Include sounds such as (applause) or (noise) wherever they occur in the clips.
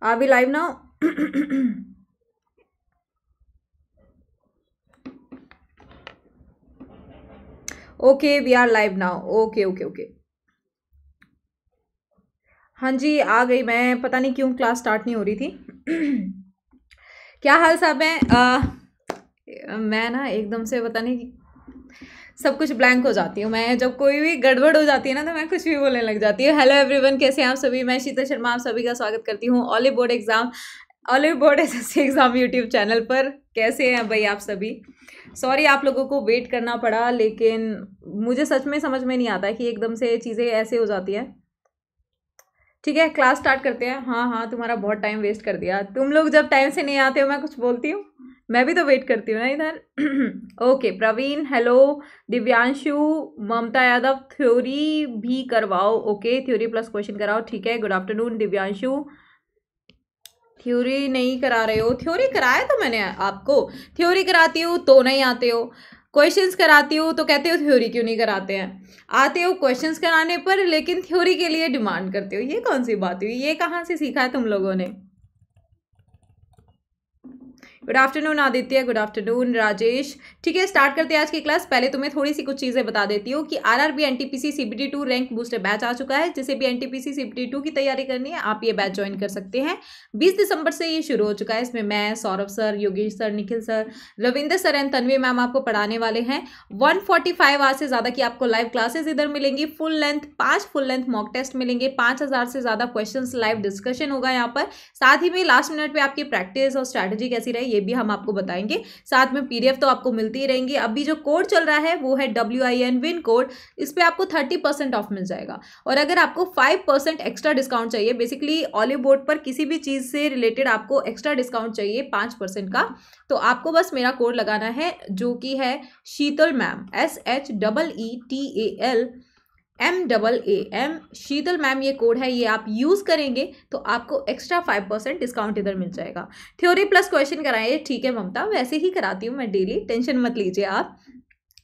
Are we live now? Okay we are live now okay okay okay हाँ जी आ गई मैं पता नहीं क्यों क्लास स्टार्ट नहीं हो रही थी क्या हाल साहब है आ, मैं ना एकदम से पता नहीं सब कुछ ब्लैंक हो जाती हूँ मैं जब कोई भी गड़बड़ हो जाती है ना तो मैं कुछ भी बोलने लग जाती हूँ हेलो एवरीवन कैसे हैं आप सभी मैं शीतल शर्मा आप सभी का स्वागत करती हूँ Olive board exam Olive board S S exam YouTube channel पर कैसे हैं भाई आप सभी सॉरी आप लोगों को वेट करना पड़ा लेकिन मुझे सच में समझ में नहीं आता कि एकदम से चीज़ें ऐसे हो जाती हैं ठीक है क्लास स्टार्ट करते हैं हाँ हाँ तुम्हारा बहुत टाइम वेस्ट कर दिया तुम लोग जब टाइम से नहीं आते हो मैं कुछ बोलती हूँ मैं भी तो वेट करती हूँ ना इधर okay (clears throat) Praveen hello Divyanshu Mamta Yadav theory भी करवाओ ओके थ्योरी प्लस क्वेश्चन कराओ ठीक है गुड आफ्टरनून दिव्यांशु थ्योरी नहीं करा रहे हो थ्योरी कराया तो मैंने आपको थ्योरी कराती हूँ तो नहीं आते हो क्वेश्चंस कराती हूँ तो कहते हो थ्योरी क्यों नहीं कराते हैं आते हो क्वेश्चंस कराने पर लेकिन थ्योरी के लिए डिमांड करते हो ये कौन सी बात हुई ये कहाँ से सीखा है तुम लोगों ने good afternoon Aditya good afternoon Rajesh ठीक है स्टार्ट करते हैं आज की क्लास पहले तो मैं थोड़ी सी कुछ चीज़ें बता देती हूँ कि R R B N T P C C B T two rank booster batch आ चुका है जिसे भी N T P C C B T two की तैयारी करनी है आप ये बैच ज्वाइन कर सकते हैं बीस दिसंबर से ये शुरू हो चुका है इसमें मैं Saurabh sir Yogesh sir Nikhil sir Ravinder sir and Tanvi ma'am आपको पढ़ाने वाले हैं वन फोर्टी फाइव आवर से ज़्यादा की आपको लाइव क्लासेज इधर मिलेंगी फुल लेंथ पाँच फुल लेंथ मॉक टेस्ट मिलेंगे पाँच हज़ार से ज़्यादा क्वेश्चन लाइव डिस्कशन होगा यहाँ पर साथ ही में लास्ट मिनट पर आपकी प्रैक्टिस और स्ट्रैटेजी कैसी रही ये भी हम आपको बताएंगे साथ में पीडीएफ तो आपको मिलती ही रहेंगी अभी जो कोड चल रहा है वो है W I N win code इस पर आपको थर्टी परसेंट ऑफ मिल जाएगा और अगर आपको फाइव परसेंट एक्स्ट्रा डिस्काउंट चाहिए बेसिकली ऑलिव बोर्ड पर किसी भी चीज़ से रिलेटेड आपको एक्स्ट्रा डिस्काउंट चाहिए पाँच परसेंट का तो आपको बस मेरा कोड लगाना है जो कि है Sheetal ma'am S H double E T A L M double A M Sheetal ma'am ये कोड है ये आप यूज़ करेंगे तो आपको एक्स्ट्रा फाइव परसेंट डिस्काउंट इधर मिल जाएगा थ्योरी प्लस क्वेश्चन कराएं ठीक है ममता वैसे ही कराती हूँ मैं डेली टेंशन मत लीजिए आप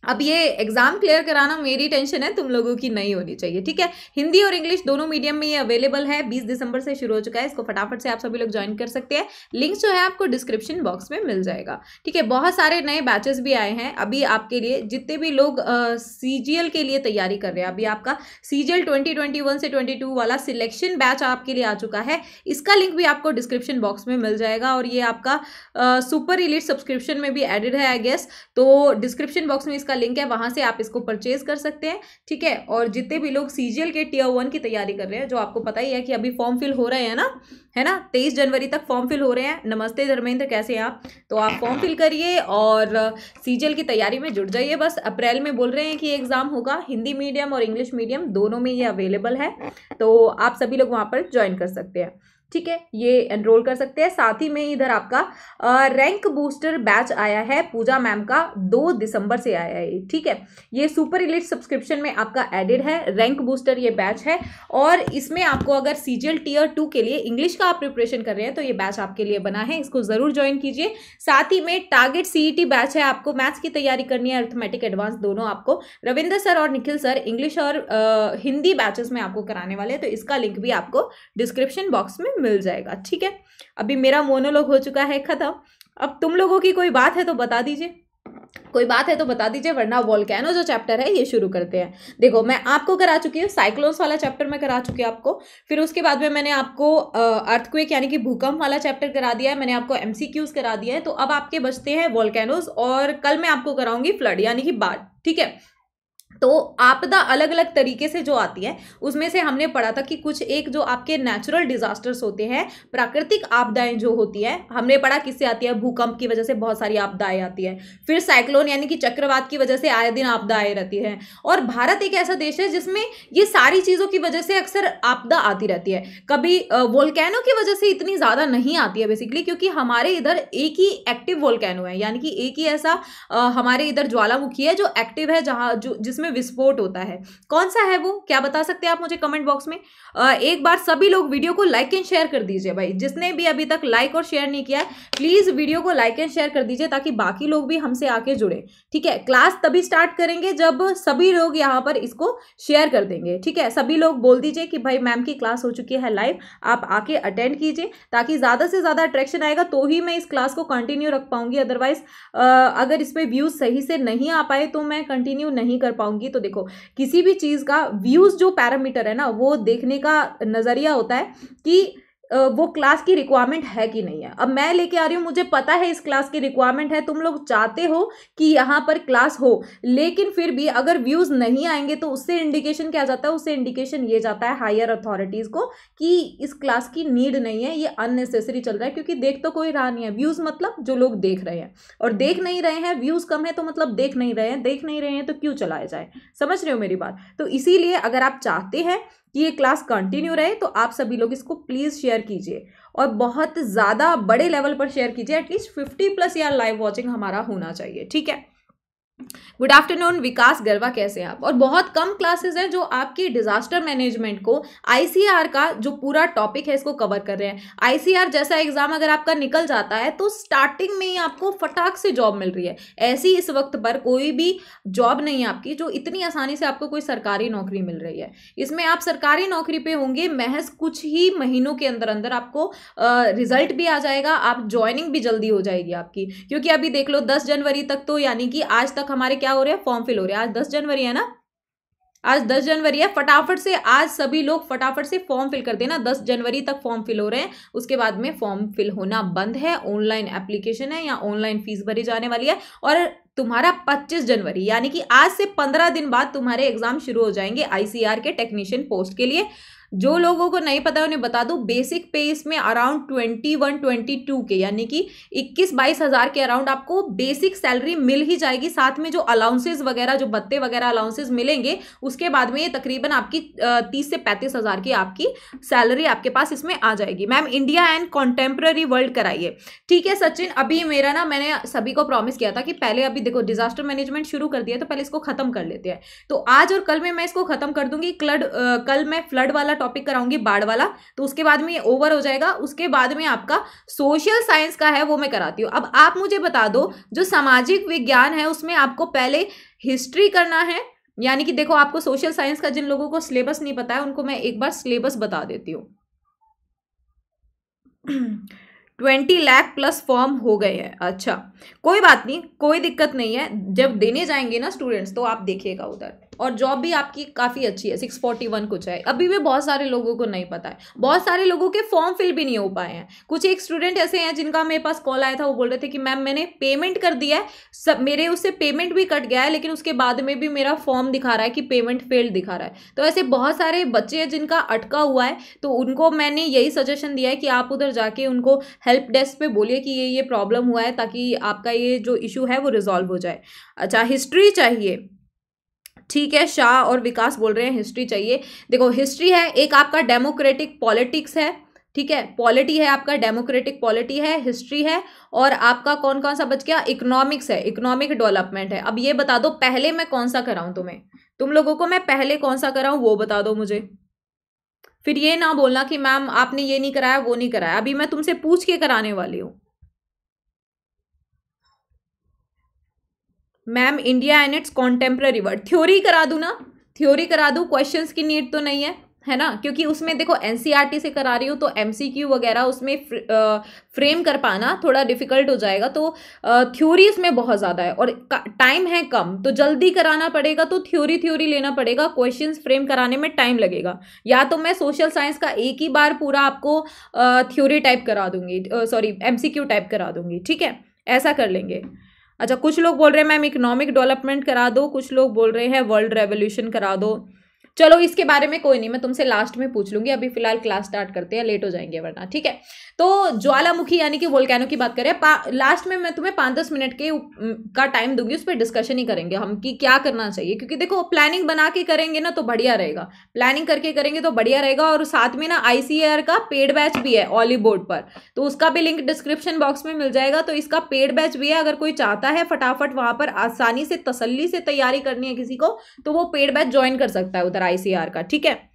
अब ये एग्ज़ाम क्लियर कराना मेरी टेंशन है तुम लोगों की नहीं होनी चाहिए ठीक है हिंदी और इंग्लिश दोनों मीडियम में ये अवेलेबल है 20 दिसंबर से शुरू हो चुका है इसको फटाफट से आप सभी लोग ज्वाइन कर सकते हैं लिंक जो है आपको डिस्क्रिप्शन बॉक्स में मिल जाएगा ठीक है बहुत सारे नए बैचेस भी आए हैं अभी आपके लिए जितने भी लोग सी के लिए तैयारी कर रहे हैं अभी आपका सी जी से ट्वेंटी वाला सिलेक्शन बैच आपके लिए आ चुका है इसका लिंक भी आपको डिस्क्रिप्शन बॉक्स में मिल जाएगा और ये आपका सुपर इलिट सब्सक्रिप्शन में भी एडिड है आई गेस तो डिस्क्रिप्शन बॉक्स में इसका इसका लिंक है वहां से आप इसको परचेज कर सकते हैं ठीक है और जितने भी लोग सीजीएल के टीयर वन की तैयारी कर रहे हैं जो आपको पता ही है कि अभी फॉर्म फिल हो रहे हैं ना है ना तेईस जनवरी तक फॉर्म फिल हो रहे हैं नमस्ते धर्मेंद्र कैसे हैं आप तो आप फॉर्म फिल करिए और सीजीएल की तैयारी में जुट जाइए बस अप्रैल में बोल रहे हैं कि एग्ज़ाम होगा हिंदी मीडियम और इंग्लिश मीडियम दोनों में ये अवेलेबल है तो आप सभी लोग वहाँ पर ज्वाइन कर सकते हैं ठीक है ये एनरोल कर सकते हैं साथ ही में इधर आपका रैंक बूस्टर बैच आया है पूजा मैम का दो दिसंबर से आया है ठीक है ये सुपर इलिट सब्सक्रिप्शन में आपका एडेड है रैंक बूस्टर ये बैच है और इसमें आपको अगर सीजीएल टीयर टू के लिए इंग्लिश का आप प्रिपरेशन कर रहे हैं तो ये बैच आपके लिए बना है इसको ज़रूर ज्वाइन कीजिए साथ ही में टारगेट सीई बैच है आपको मैथ्स की तैयारी करनी है अर्थमेटिक एडवांस दोनों आपको रविंद्र सर और निखिल सर इंग्लिश और हिंदी बैचेस में आपको कराने वाले हैं तो इसका लिंक भी आपको डिस्क्रिप्शन बॉक्स में मिल जाएगा ठीक है अभी मेरा मोनोलॉग हो चुका है ख़त्म अब तुम लोगों की कोई बात है तो बता दीजिए कोई बात है तो बता दीजिए वरना वॉलकैनो जो चैप्टर है ये शुरू करते हैं देखो मैं आपको करा चुकी हूँ साइक्लोन्स वाला चैप्टर मैं करा चुकी हूँ आपको फिर उसके बाद में मैंने आपको अर्थक्वेक यानी कि भूकंप वाला चैप्टर करा दिया है मैंने आपको एमसीक्यूज करा दिया है तो अब आपके बचते हैं वॉलकैनोज और कल मैं आपको कराऊंगी फ्लड यानी कि बाढ़ ठीक है तो आपदा अलग अलग तरीके से जो आती है उसमें से हमने पढ़ा था कि कुछ एक जो आपके नेचुरल डिजास्टर्स होते हैं प्राकृतिक आपदाएं जो होती है हमने पढ़ा किससे आती है भूकंप की वजह से बहुत सारी आपदाएं आती है फिर साइक्लोन यानी कि चक्रवात की वजह से आए दिन आपदाएं रहती है और भारत एक ऐसा देश है जिसमें ये सारी चीज़ों की वजह से अक्सर आपदा आती रहती है कभी वोल्केनो की वजह से इतनी ज़्यादा नहीं आती है बेसिकली क्योंकि हमारे इधर एक ही एक्टिव वोल्केनो है यानी कि एक ही ऐसा हमारे इधर ज्वालामुखी है जो एक्टिव है जहाँ जो जिसमें में विस्फोट होता है कौन सा है वो क्या बता सकते हैं आप मुझे कमेंट बॉक्स में आ, एक बार सभी लोग वीडियो को लाइक एंड शेयर कर दीजिए भाई जिसने भी अभी तक लाइक और शेयर नहीं किया है प्लीज़ वीडियो को लाइक एंड शेयर कर दीजिए ताकि बाकी लोग भी हमसे आके जुड़े ठीक है क्लास तभी स्टार्ट करेंगे जब सभी लोग यहाँ पर इसको शेयर कर देंगे ठीक है सभी लोग बोल दीजिए कि भाई मैम की क्लास हो चुकी है लाइव आप आके अटेंड कीजिए ताकि ज़्यादा से ज़्यादा अट्रैक्शन आएगा तो ही मैं इस क्लास को कंटिन्यू रख पाऊंगी अदरवाइज अगर इस पर व्यूज़ सही से नहीं आ पाए तो मैं कंटिन्यू नहीं कर पाऊंगी होंगी तो देखो किसी भी चीज़ का व्यूज़ जो पैरामीटर है ना वो देखने का नज़रिया होता है कि वो क्लास की रिक्वायरमेंट है कि नहीं है अब मैं लेके आ रही हूँ मुझे पता है इस क्लास की रिक्वायरमेंट है तुम लोग चाहते हो कि यहाँ पर क्लास हो लेकिन फिर भी अगर व्यूज़ नहीं आएंगे तो उससे इंडिकेशन क्या जाता है उससे इंडिकेशन ये जाता है हायर अथॉरिटीज़ को कि इस क्लास की नीड नहीं है ये अननेसेसरी चल रहा है क्योंकि देख तो कोई रहा नहीं है व्यूज़ मतलब जो लोग देख रहे हैं और देख नहीं रहे हैं व्यूज़ कम है तो मतलब देख नहीं रहे हैं देख नहीं रहे हैं तो क्यों चलाया जाए समझ रहे हो मेरी बात तो इसीलिए अगर आप चाहते हैं कि ये क्लास कंटिन्यू रहे तो आप सभी लोग इसको प्लीज़ शेयर कीजिए और बहुत ज़्यादा बड़े लेवल पर शेयर कीजिए एटलीस्ट फिफ्टी प्लस यार लाइव वॉचिंग हमारा होना चाहिए ठीक है गुड आफ्टरनून विकास गरवा कैसे हैं आप और बहुत कम क्लासेस हैं जो आपकी डिजास्टर मैनेजमेंट को आईसीआर का जो पूरा टॉपिक है इसको कवर कर रहे हैं आईसीआर जैसा एग्जाम अगर आपका निकल जाता है तो स्टार्टिंग में ही आपको फटाक से जॉब मिल रही है ऐसी इस वक्त पर कोई भी जॉब नहीं है आपकी जो इतनी आसानी से आपको कोई सरकारी नौकरी मिल रही है इसमें आप सरकारी नौकरी पर होंगे महज कुछ ही महीनों के अंदर अंदर आपको रिजल्ट भी आ जाएगा आप ज्वाइनिंग भी जल्दी हो जाएगी आपकी क्योंकि अभी देख लो दस जनवरी तक तो यानी कि आज तक हमारे क्या हो रहे हैं फॉर्म फिल हो रहे हैं आज दस जनवरी है ना आज दस जनवरी है फटाफट से आज सभी लोग फटाफट से फॉर्म फिल कर देना दस जनवरी तक फॉर्म फिल हो रहे हैं उसके बाद में फॉर्म फिल होना बंद है ऑनलाइन एप्लीकेशन है या ऑनलाइन फीस भरी जाने वाली है और तुम्हारा 25 जनवरी यानी कि आज से 15 दिन बाद तुम्हारे एग्जाम शुरू हो जाएंगे आईसीआर के टेक्नीशियन पोस्ट के लिए जो लोगों को नहीं पता है उन्हें बता दूँ बेसिक पे इसमें around twenty one twenty two के यानी कि इक्कीस बाईस हज़ार के अराउंड आपको बेसिक सैलरी मिल ही जाएगी साथ में जो अलाउंसेज वगैरह जो बत्ते वगैरह अलाउंसेज मिलेंगे उसके बाद में ये तकरीबन आपकी तीस से पैंतीस हज़ार की आपकी सैलरी आपके पास इसमें आ जाएगी ma'am India and contemporary world कराइए ठीक है सचिन अभी मेरा ना मैंने सभी को प्रॉमिस किया था कि पहले अभी देखो डिजास्टर मैनेजमेंट शुरू कर दिया तो पहले इसको खत्म कर लेते हैं तो आज और कल में मैं इसको खत्म कर दूंगी क्लड कल मैं फ्लड वाला टॉपिक कराऊंगी बाढ़ वाला तो उसके बाद में ये ओवर हो जाएगा उसके बाद में आपका सोशल साइंस का है वो मैं कराती हूँ अब आप मुझे बता दो जो सामाजिक विज्ञान है उसमें आपको पहले हिस्ट्री करना है यानी कि देखो आपको सोशल साइंस का जिन लोगों को सिलेबस नहीं पता है उनको मैं एक बार सिलेबस बता देती हूँ ट्वेंटी लाख प्लस फॉर्म हो गए हैं अच्छा कोई बात नहीं कोई दिक्कत नहीं है जब देने जाएंगे ना स्टूडेंट्स तो आप देखिएगा उधर और जॉब भी आपकी काफ़ी अच्छी है सिक्स फोर्टी वन कुछ है अभी भी बहुत सारे लोगों को नहीं पता है बहुत सारे लोगों के फॉर्म फिल भी नहीं हो पाए हैं कुछ एक स्टूडेंट ऐसे हैं जिनका मेरे पास कॉल आया था वो बोल रहे थे कि मैम मैंने पेमेंट कर दिया है सब मेरे उससे पेमेंट भी कट गया है लेकिन उसके बाद में भी मेरा फॉर्म दिखा रहा है कि पेमेंट फेल्ड दिखा रहा है तो ऐसे बहुत सारे बच्चे हैं जिनका अटका हुआ है तो उनको मैंने यही सजेशन दिया है कि आप उधर जाके उनको हेल्प डेस्क पर बोलिए कि ये ये प्रॉब्लम हुआ है ताकि आपका ये जो इशू है वो रिजॉल्व हो जाए अच्छा हिस्ट्री चाहिए ठीक है शाह और विकास बोल रहे हैं हिस्ट्री चाहिए देखो हिस्ट्री है एक आपका डेमोक्रेटिक पॉलिटिक्स है ठीक है पॉलिटी है आपका डेमोक्रेटिक पॉलिटी है हिस्ट्री है और आपका कौन कौन सा बच गया इकोनॉमिक्स है इकोनॉमिक डेवलपमेंट है अब ये बता दो पहले मैं कौन सा कराऊं तुम्हें तुम लोगों को मैं पहले कौन सा कराऊं वो बता दो मुझे फिर ये ना बोलना कि मैम आपने ये नहीं कराया वो नहीं कराया अभी मैं तुमसे पूछ के कराने वाली हूँ ma'am India and its contemporary world theory करा दूँ ना थ्योरी करा दूँ क्वेश्चन की नीड तो नहीं है है ना क्योंकि उसमें देखो एन e से करा रही हूँ तो एम वगैरह उसमें आ, फ्रेम कर पाना थोड़ा डिफिकल्ट हो जाएगा तो थ्योरी इसमें बहुत ज़्यादा है और टाइम है कम तो जल्दी कराना पड़ेगा तो थ्योरी थ्योरी लेना पड़ेगा क्वेश्चंस फ्रेम कराने में टाइम लगेगा या तो मैं सोशल साइंस का एक ही बार पूरा आपको थ्योरी टाइप करा दूंगी सॉरी एम टाइप करा दूंगी ठीक है ऐसा कर लेंगे अच्छा कुछ लोग बोल रहे हैं मैम इकोनॉमिक डेवलपमेंट करा दो कुछ लोग बोल रहे हैं वर्ल्ड रेवोल्यूशन करा दो चलो इसके बारे में कोई नहीं मैं तुमसे लास्ट में पूछ लूंगी अभी फिलहाल क्लास स्टार्ट करते हैं लेट हो जाएंगे वरना ठीक है तो ज्वालामुखी यानी कि वोल्कैनो की बात करें लास्ट में मैं तुम्हें पाँच दस मिनट के का टाइम दूंगी उस पर डिस्कशन ही करेंगे हम कि क्या करना चाहिए क्योंकि देखो प्लानिंग बना के करेंगे ना तो बढ़िया रहेगा प्लानिंग करके करेंगे तो बढ़िया रहेगा और साथ में ना आई का पेड बैच भी है ऑली बोर्ड पर तो उसका भी लिंक डिस्क्रिप्शन बॉक्स में मिल जाएगा तो इसका पेड बैच भी है अगर कोई चाहता है फटाफट वहां पर आसानी से तसली से तैयारी करनी है किसी को तो वो पेड बैच ज्वाइन कर सकता है उधर आईसीआर का ठीक है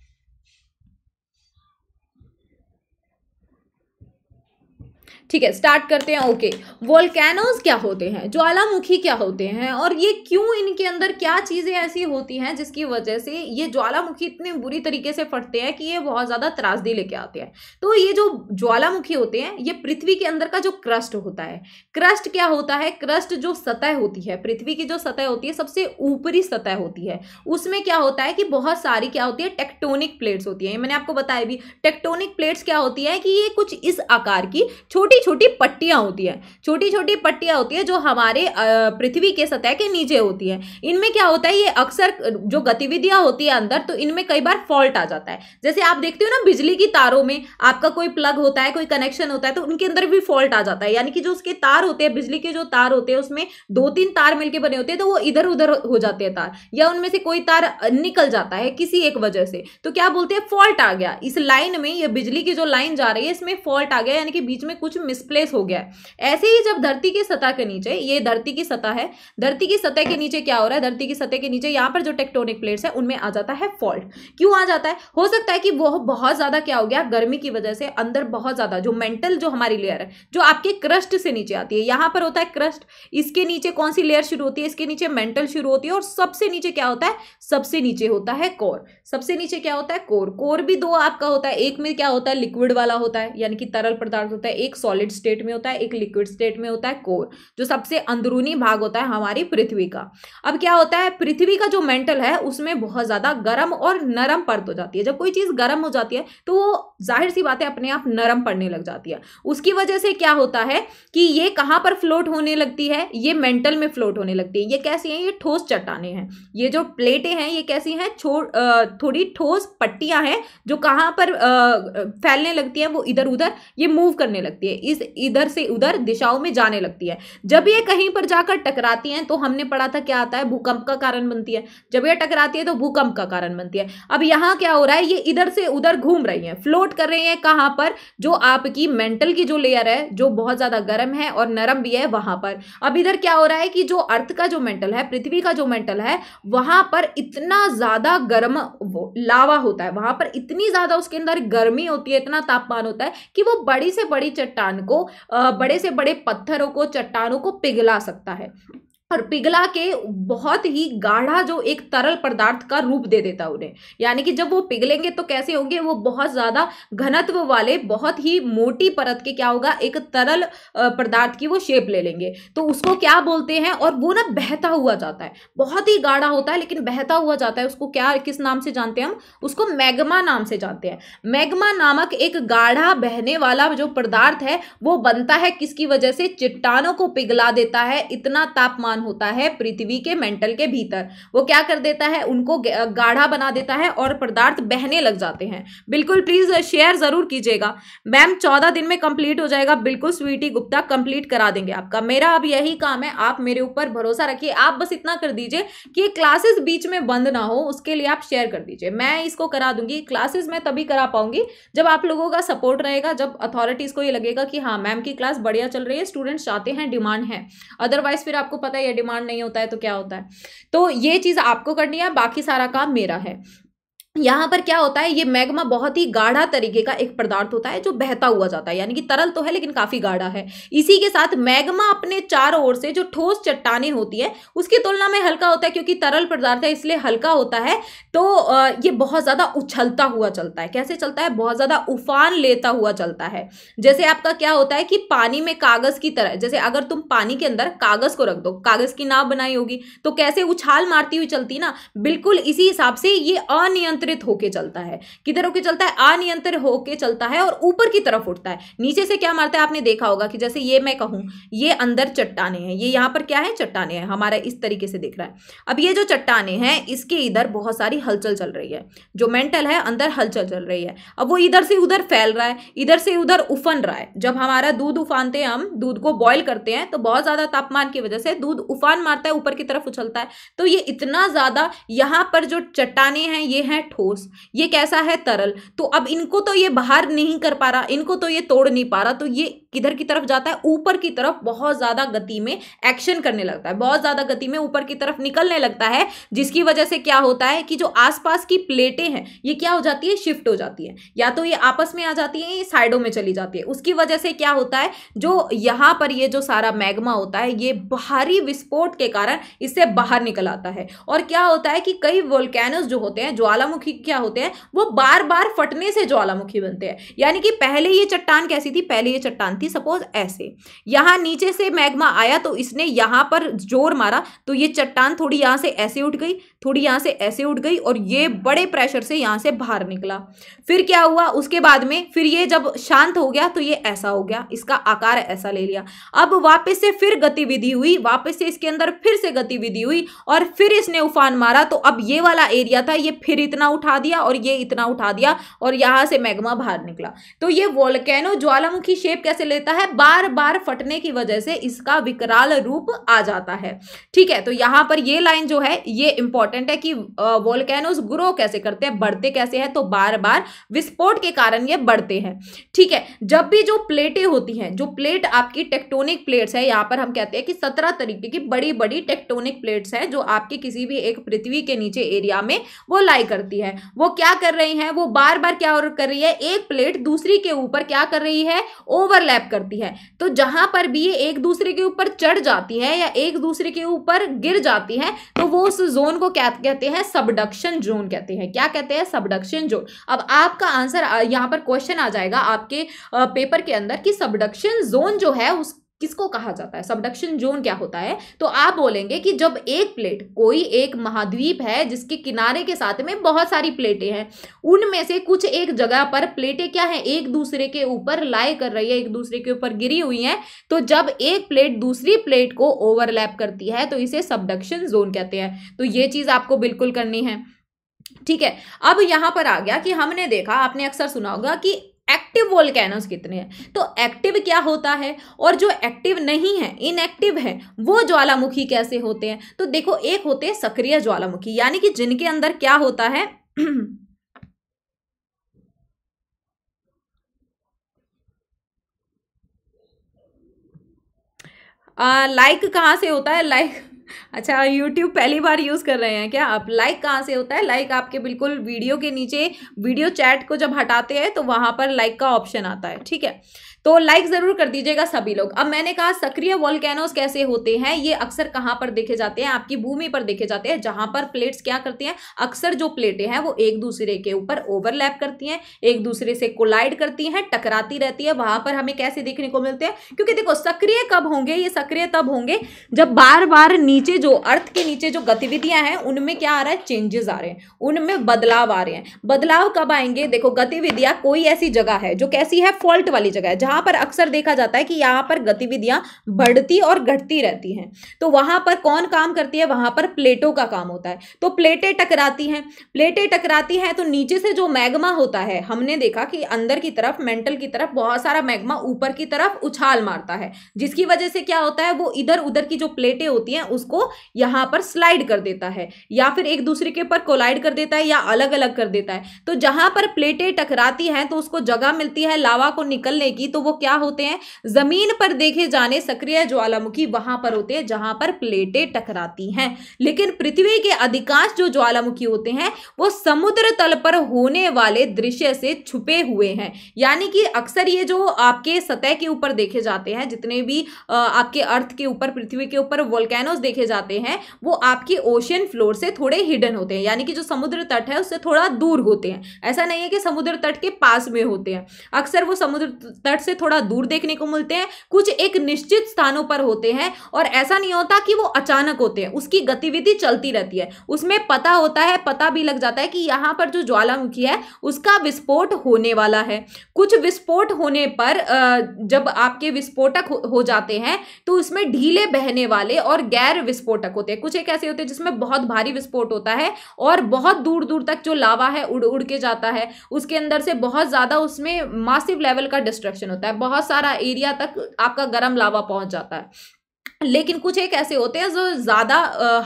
ठीक है स्टार्ट करते हैं ओके वोल्केनोज क्या होते हैं ज्वालामुखी क्या होते हैं और ये क्यों इनके अंदर क्या चीज़ें ऐसी होती हैं जिसकी वजह से ये ज्वालामुखी इतने बुरी तरीके से फटते हैं कि ये बहुत ज़्यादा त्रासदी लेके आते हैं तो ये जो ज्वालामुखी होते हैं ये पृथ्वी के अंदर का जो क्रस्ट होता है क्रस्ट क्या होता है क्रस्ट जो सतह होती है पृथ्वी की जो सतह होती है सबसे ऊपरी सतह होती है उसमें क्या होता है कि बहुत सारी क्या होती है टेक्टोनिक प्लेट्स होती है मैंने आपको बताया भी टेक्टोनिक प्लेट्स क्या होती है कि ये कुछ इस आकार की छोटी छोटी छोटी पट्टियाँ होती हैं छोटी छोटी पट्टियाँ होती हैं जो हमारे पृथ्वी के सतह के नीचे होती हैं इनमें क्या होता है ये अक्सर जो गतिविधियाँ होती है अंदर तो इनमें कई बार फॉल्ट आ जाता है जैसे आप देखते हो ना बिजली की तारों में आपका कोई प्लग होता है कोई कनेक्शन होता है तो उनके अंदर भी फॉल्ट आ जाता है यानी कि जो उसके तार होते हैं बिजली के जो तार होते हैं उसमें दो तीन तार मिलके बने होते हैं तो वो इधर उधर हो जाते हैं तार या उनमें से कोई तार निकल जाता है किसी एक वजह से तो क्या बोलते हैं फॉल्ट आ गया इस लाइन में ये बिजली की जो लाइन जा रही है इसमें फॉल्ट आ गया यानी कि बीच में कुछ मिसप्लेस हो गया है ऐसे ही जब धरती की सतह के नीचे ये धरती की सतह है धरती की सतह के नीचे क्या हो रहा है धरती की सतह के नीचे यहाँ पर जो टेक्टोनिक प्लेट्स है उनमें आ जाता है फॉल्ट क्यों आ जाता है हो सकता है कि वो बहुत ज़्यादा क्या हो गया गर्मी की वजह से अंदर बहुत ज़्यादा जो मेंटल जो हमारी लेयर है जो आपके क्रस्ट से नीचे आती है यहाँ पर होता है क्रस्ट इसके नीचे कौन सी लेयर शुरू होती है इसके नीचे मेंटल शुरू होती है और सबसे नीचे क्या होता है सबसे नीचे होता है कोर सबसे नीचे क्या होता है कोर कोर भी दो आपका होता है एक में क्या होता है लिक्विड वाला होता है यानी कि तरल पदार्थ होता है एक सॉलिड सॉलिड स्टेट में होता है एक लिक्विड स्टेट में होता है कोर जो सबसे अंदरूनी भाग होता है हमारी पृथ्वी का अब क्या होता है पृथ्वी का जो मेंटल है उसमें बहुत ज़्यादा गर्म और नरम परत हो जाती है जब कोई चीज़ गर्म हो जाती है तो वो जाहिर सी बात है अपने आप नरम पड़ने लग जाती है उसकी वजह से क्या होता है कि ये कहाँ पर फ्लोट होने लगती है ये मेंटल में फ्लोट होने लगती है ये कैसी है ये ठोस चट्टाने हैं ये जो प्लेटें हैं ये कैसी हैं थोड़ी ठोस पट्टियाँ हैं जो कहाँ पर फैलने लगती हैं वो इधर उधर ये मूव करने लगती है इस इधर से उधर दिशाओं में जाने लगती है जब ये कहीं पर जाकर टकराती हैं तो हमने पढ़ा था क्या आता है भूकंप का कारण बनती है जब ये टकराती है तो भूकंप का कारण बनती है अब यहाँ क्या हो रहा है ये इधर से उधर घूम रही है फ्लोट कर रही है कहाँ पर जो आपकी मेंटल की जो लेयर है जो बहुत ज़्यादा गर्म है और नरम भी है वहाँ पर अब इधर क्या हो रहा है कि जो अर्थ का जो मेंटल है पृथ्वी का जो मेंटल है वहाँ पर इतना ज़्यादा गर्म लावा होता है वहाँ पर इतनी ज़्यादा उसके अंदर गर्मी होती है इतना तापमान होता है कि वो बड़ी से बड़ी चट्टान इंसान को बड़े से बड़े पत्थरों को चट्टानों को पिघला सकता है और पिघला के बहुत ही गाढ़ा जो एक तरल पदार्थ का रूप दे देता उन्हें यानी कि जब वो पिघलेंगे तो कैसे होंगे वो बहुत ज़्यादा घनत्व वाले बहुत ही मोटी परत के क्या होगा एक तरल पदार्थ की वो शेप ले लेंगे तो उसको क्या बोलते हैं और वो ना बहता हुआ जाता है बहुत ही गाढ़ा होता है लेकिन बहता हुआ जाता है उसको क्या किस नाम से जानते हैं हम उसको मैगमा नाम से जानते हैं मैगमा नामक एक गाढ़ा बहने वाला जो पदार्थ है वो बनता है किसकी वजह से चिट्टानों को पिघला देता है इतना तापमान विराजमान होता है पृथ्वी के मेंटल के भीतर वो क्या कर देता है उनको गाढ़ा बना देता है और पदार्थ बहने लग जाते हैं बिल्कुल प्लीज़ शेयर ज़रूर कीजिएगा मैम चौदह दिन में कंप्लीट हो जाएगा बिल्कुल स्वीटी गुप्ता कंप्लीट करा देंगे आपका मेरा अब यही काम है आप मेरे ऊपर भरोसा रखिए आप बस इतना कर दीजिए कि क्लासेस बीच में बंद ना हो उसके लिए आप शेयर कर दीजिए मैं इसको करा दूंगी क्लासेस मैं तभी करा पाऊंगी जब आप लोगों का सपोर्ट रहेगा जब अथॉरिटीज़ को ये लगेगा कि हाँ मैम की क्लास बढ़िया चल रही है स्टूडेंट्स चाहते हैं डिमांड है अदरवाइज फिर आपको पता या डिमांड नहीं होता है तो क्या होता है तो ये चीज़ आपको करनी है बाकी सारा काम मेरा है यहाँ पर क्या होता है ये मैग्मा बहुत ही गाढ़ा तरीके का एक पदार्थ होता है जो बहता हुआ जाता है यानी कि तरल तो है लेकिन काफी गाढ़ा है इसी के साथ मैग्मा अपने चारों ओर से जो ठोस चट्टाने होती है उसकी तुलना में हल्का होता है क्योंकि तरल पदार्थ है इसलिए हल्का होता है तो ये बहुत ज्यादा उछलता हुआ चलता है कैसे चलता है बहुत ज्यादा उफान लेता हुआ चलता है जैसे आपका क्या होता है कि पानी में कागज की तरह जैसे अगर तुम पानी के अंदर कागज को रख दो कागज की नाव बनाई होगी तो कैसे उछाल मारती हुई चलती ना बिल्कुल इसी हिसाब से ये अनियंत्रित अनियंत्रित होके चलता है किधर होके चलता है अनियंत्रित होके चलता है और ऊपर की तरफ उठता है नीचे से क्या मारता है आपने देखा होगा कि जैसे ये मैं कहूँ ये अंदर चट्टाने हैं ये यहाँ पर क्या है चट्टाने हैं हमारा इस तरीके से देख रहा है अब ये जो चट्टाने हैं इसके इधर बहुत सारी हलचल चल रही है जो मेंटल है अंदर हलचल चल रही है अब वो इधर से उधर फैल रहा है इधर से उधर उफन रहा है जब हमारा दूध उफानते हैं हम दूध को बॉयल करते हैं तो बहुत ज़्यादा तापमान की वजह से दूध उफान मारता है ऊपर की तरफ उछलता है तो ये इतना ज़्यादा यहाँ पर जो चट्टाने हैं ये हैं ठोस ये कैसा है तरल तो अब इनको तो ये बाहर नहीं कर पा रहा इनको तो ये तोड़ नहीं पा रहा तो ये किधर की तरफ जाता है ऊपर की तरफ बहुत ज़्यादा गति में एक्शन करने लगता है बहुत ज़्यादा गति में ऊपर की तरफ निकलने लगता है जिसकी वजह से क्या होता है कि जो आसपास की प्लेटें हैं ये क्या हो जाती है शिफ्ट हो जाती है या तो ये आपस में आ जाती है ये साइडों में चली जाती है उसकी वजह से क्या होता है जो यहां पर ये जो सारा मैग्मा होता है ये भारी विस्फोट के कारण इससे बाहर निकल आता है और क्या होता है कि कई वोल्केनोज जो होते हैं ज्वालामुखी क्या होते हैं वो बार बार फटने से ज्वालामुखी बनते हैं यानी कि पहले ये चट्टान कैसी थी पहले ये चट्टान थी थी सपोज ऐसे यहां नीचे से मैग्मा आया तो इसने यहां पर जोर मारा तो ये चट्टान थोड़ी यहां से ऐसे उठ गई थोड़ी यहां से ऐसे उठ गई और ये बड़े प्रेशर से यहां से बाहर निकला फिर क्या हुआ उसके बाद में फिर ये जब शांत हो गया तो ये ऐसा हो गया इसका आकार ऐसा ले लिया अब वापस से फिर गतिविधि हुई वापस से इसके अंदर फिर से गतिविधि हुई और फिर इसने उफान मारा तो अब ये वाला एरिया था ये फिर इतना उठा दिया और ये इतना उठा दिया और यहां से मैग्मा बाहर निकला तो ये वोल्केनो ज्वालामुखी शेप कैसे ले लेता है बार बार फटने की वजह से इसका विकराल रूप आ जाता है ठीक है तो यहां पर ये लाइन जो है ये इंपॉर्टेंट है कि वोल्केनोज ग्रो कैसे करते हैं बढ़ते कैसे हैं तो बार बार विस्फोट के कारण ये बढ़ते हैं ठीक है जब भी जो प्लेटें होती हैं जो प्लेट आपकी टेक्टोनिक प्लेट्स है यहाँ पर हम कहते हैं कि सत्रह तरीके की बड़ी बड़ी टेक्टोनिक प्लेट्स हैं जो आपकी किसी भी एक पृथ्वी के नीचे एरिया में वो लाई करती है वो क्या कर रही है वो बार बार क्या कर रही है एक प्लेट दूसरी के ऊपर क्या कर रही है ओवरलैप ओवरलैप करती है तो जहां पर भी ये एक दूसरे के ऊपर चढ़ जाती है या एक दूसरे के ऊपर गिर जाती है तो वो उस जोन को क्या कहते हैं सबडक्शन जोन कहते हैं क्या कहते हैं सबडक्शन जोन अब आपका आंसर यहां पर क्वेश्चन आ जाएगा आपके पेपर के अंदर कि सबडक्शन जोन जो है उस किसको कहा जाता है सबडक्शन जोन क्या होता है तो आप बोलेंगे कि जब एक प्लेट कोई एक महाद्वीप है जिसके किनारे के साथ में बहुत सारी प्लेटें हैं उनमें से कुछ एक जगह पर प्लेटें क्या हैं एक दूसरे के ऊपर लाई कर रही है एक दूसरे के ऊपर गिरी हुई हैं तो जब एक प्लेट दूसरी प्लेट को ओवरलैप करती है तो इसे सबडक्शन जोन कहते हैं तो ये चीज़ आपको बिल्कुल करनी है ठीक है अब यहाँ पर आ गया कि हमने देखा आपने अक्सर सुना होगा कि एक्टिव वोल्केनोज कितने हैं तो एक्टिव क्या होता है और जो एक्टिव नहीं है इनएक्टिव है वो ज्वालामुखी कैसे होते हैं तो देखो एक होते हैं सक्रिय ज्वालामुखी यानी कि जिनके अंदर क्या होता है लाइक (clears throat) like कहाँ से होता है लाइक like, अच्छा यूट्यूब पहली बार यूज़ कर रहे हैं क्या आप लाइक कहाँ से होता है लाइक आपके बिल्कुल वीडियो के नीचे वीडियो चैट को जब हटाते हैं तो वहाँ पर लाइक का ऑप्शन आता है ठीक है तो लाइक ज़रूर कर दीजिएगा सभी लोग अब मैंने कहा सक्रिय वॉलकैनोज कैसे होते हैं ये अक्सर कहां पर देखे जाते हैं आपकी भूमि पर देखे जाते हैं जहां पर प्लेट्स क्या करती हैं अक्सर जो प्लेटें हैं वो एक दूसरे के ऊपर ओवरलैप करती हैं एक दूसरे से कोलाइड करती हैं टकराती रहती है वहां पर हमें कैसे देखने को मिलते हैं क्योंकि देखो सक्रिय कब होंगे ये सक्रिय तब होंगे जब बार बार नीचे जो अर्थ के नीचे जो गतिविधियां हैं उनमें क्या आ रहा है चेंजेस आ रहे हैं उनमें बदलाव आ रहे हैं बदलाव कब आएंगे देखो गतिविधियां कोई ऐसी जगह है जो कैसी है फॉल्ट वाली जगह है जहां वहां पर अक्सर देखा जाता है कि यहाँ पर गतिविधियां बढ़ती और घटती रहती हैं तो वहां पर कौन काम करती है वहां पर प्लेटों का काम होता है तो प्लेटें टकराती हैं प्लेटें टकराती हैं तो नीचे से जो मैग्मा होता है हमने देखा कि अंदर की तरफ मेंटल की तरफ बहुत सारा मैग्मा ऊपर की तरफ उछाल मारता है जिसकी वजह से क्या होता है वो इधर उधर की जो प्लेटें होती हैं उसको यहाँ पर स्लाइड कर देता है या फिर एक दूसरे के ऊपर कोलाइड कर देता है या अलग अलग कर देता है तो जहां पर प्लेटें टकराती हैं तो उसको जगह मिलती है लावा को निकलने की तो वो क्या होते हैं जमीन पर देखे जाने सक्रिय ज्वालामुखी वहां पर होते हैं जहां पर प्लेटें टकराती हैं लेकिन पृथ्वी के अधिकांश जो ज्वालामुखी होते हैं वो समुद्र तल पर होने वाले दृश्य से छुपे हुए हैं यानी कि अक्सर ये जो आपके सतह के ऊपर देखे जाते हैं जितने भी आपके अर्थ के ऊपर पृथ्वी के ऊपर वोल्केनोज देखे जाते हैं वो आपके ओशियन फ्लोर से थोड़े हिडन होते हैं यानी कि जो समुद्र तट है उससे थोड़ा दूर होते हैं ऐसा नहीं है कि समुद्र तट के पास में होते हैं अक्सर वो समुद्र तट से थोड़ा दूर देखने को मिलते हैं कुछ एक निश्चित स्थानों पर होते हैं और ऐसा नहीं होता कि वो अचानक होते हैं उसकी गतिविधि चलती रहती है उसमें पता होता है पता भी लग जाता है कि यहाँ पर जो ज्वालामुखी है उसका विस्फोट होने वाला है कुछ विस्फोट होने पर जब आपके विस्फोटक हो जाते हैं तो उसमें ढीले बहने वाले और गैर विस्फोटक होते हैं कुछ एक ऐसे होते हैं जिसमें बहुत भारी विस्फोट होता है और बहुत दूर दूर तक जो लावा है उड़ उड़ के जाता है उसके अंदर से बहुत ज़्यादा उसमें मासिव लेवल का डिस्ट्रक्शन होता है बहुत सारा एरिया तक आपका गर्म लावा पहुंच जाता है लेकिन कुछ एक ऐसे होते हैं जो ज़्यादा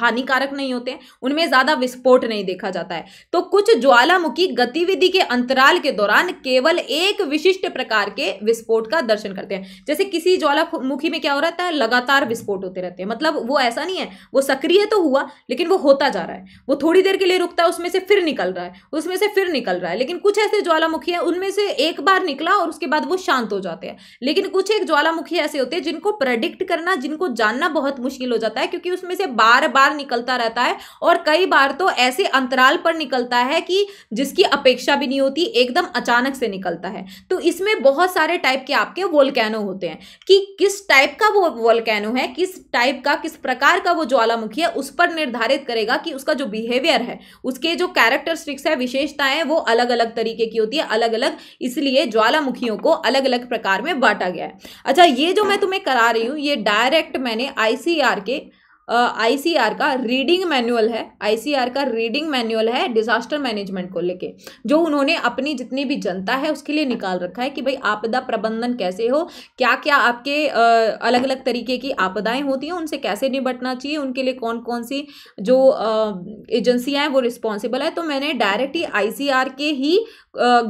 हानिकारक नहीं होते हैं उनमें ज़्यादा विस्फोट नहीं देखा जाता है तो कुछ ज्वालामुखी गतिविधि के अंतराल के दौरान केवल एक विशिष्ट प्रकार के विस्फोट का दर्शन करते हैं जैसे किसी ज्वालामुखी में क्या हो रहा है लगातार विस्फोट होते रहते हैं मतलब वो ऐसा नहीं है वो सक्रिय तो हुआ लेकिन वो होता जा रहा है वो थोड़ी देर के लिए रुकता है उसमें से फिर निकल रहा है उसमें से फिर निकल रहा है लेकिन कुछ ऐसे ज्वालामुखी है उनमें से एक बार निकला और उसके बाद वो शांत हो जाते हैं लेकिन कुछ एक ज्वालामुखी ऐसे होते हैं जिनको प्रेडिक्ट करना जिनको जानना बहुत मुश्किल हो जाता है क्योंकि उसमें से बार बार निकलता रहता है और कई बार तो ऐसे अंतराल पर निकलता है कि जिसकी अपेक्षा भी नहीं होती एकदम अचानक से निकलता है तो इसमें बहुत सारे टाइप के आपके वोल्केनो होते हैं कि किस टाइप का वो वोल्केनो है किस टाइप का किस प्रकार का वो ज्वालामुखी है उस पर निर्धारित करेगा कि उसका जो बिहेवियर है उसके जो कैरेक्टरिस्टिक्स है विशेषताएं वो अलग अलग तरीके की होती है अलग अलग इसलिए ज्वालामुखियों को अलग अलग प्रकार में बांटा गया है अच्छा ये जो मैं तुम्हें करा रही हूँ ये डायरेक्ट मैंने आई के आईसीआर का रीडिंग मैनुअल है आईसीआर का रीडिंग मैनुअल है डिजास्टर मैनेजमेंट को लेके जो उन्होंने अपनी जितनी भी जनता है उसके लिए निकाल रखा है कि भाई आपदा प्रबंधन कैसे हो क्या क्या आपके अलग अलग तरीके की आपदाएं होती हैं उनसे कैसे निपटना चाहिए उनके लिए कौन कौन सी जो एजेंसियाँ हैं वो रिस्पॉन्सिबल है तो मैंने डायरेक्ट ही आईसीआर के ही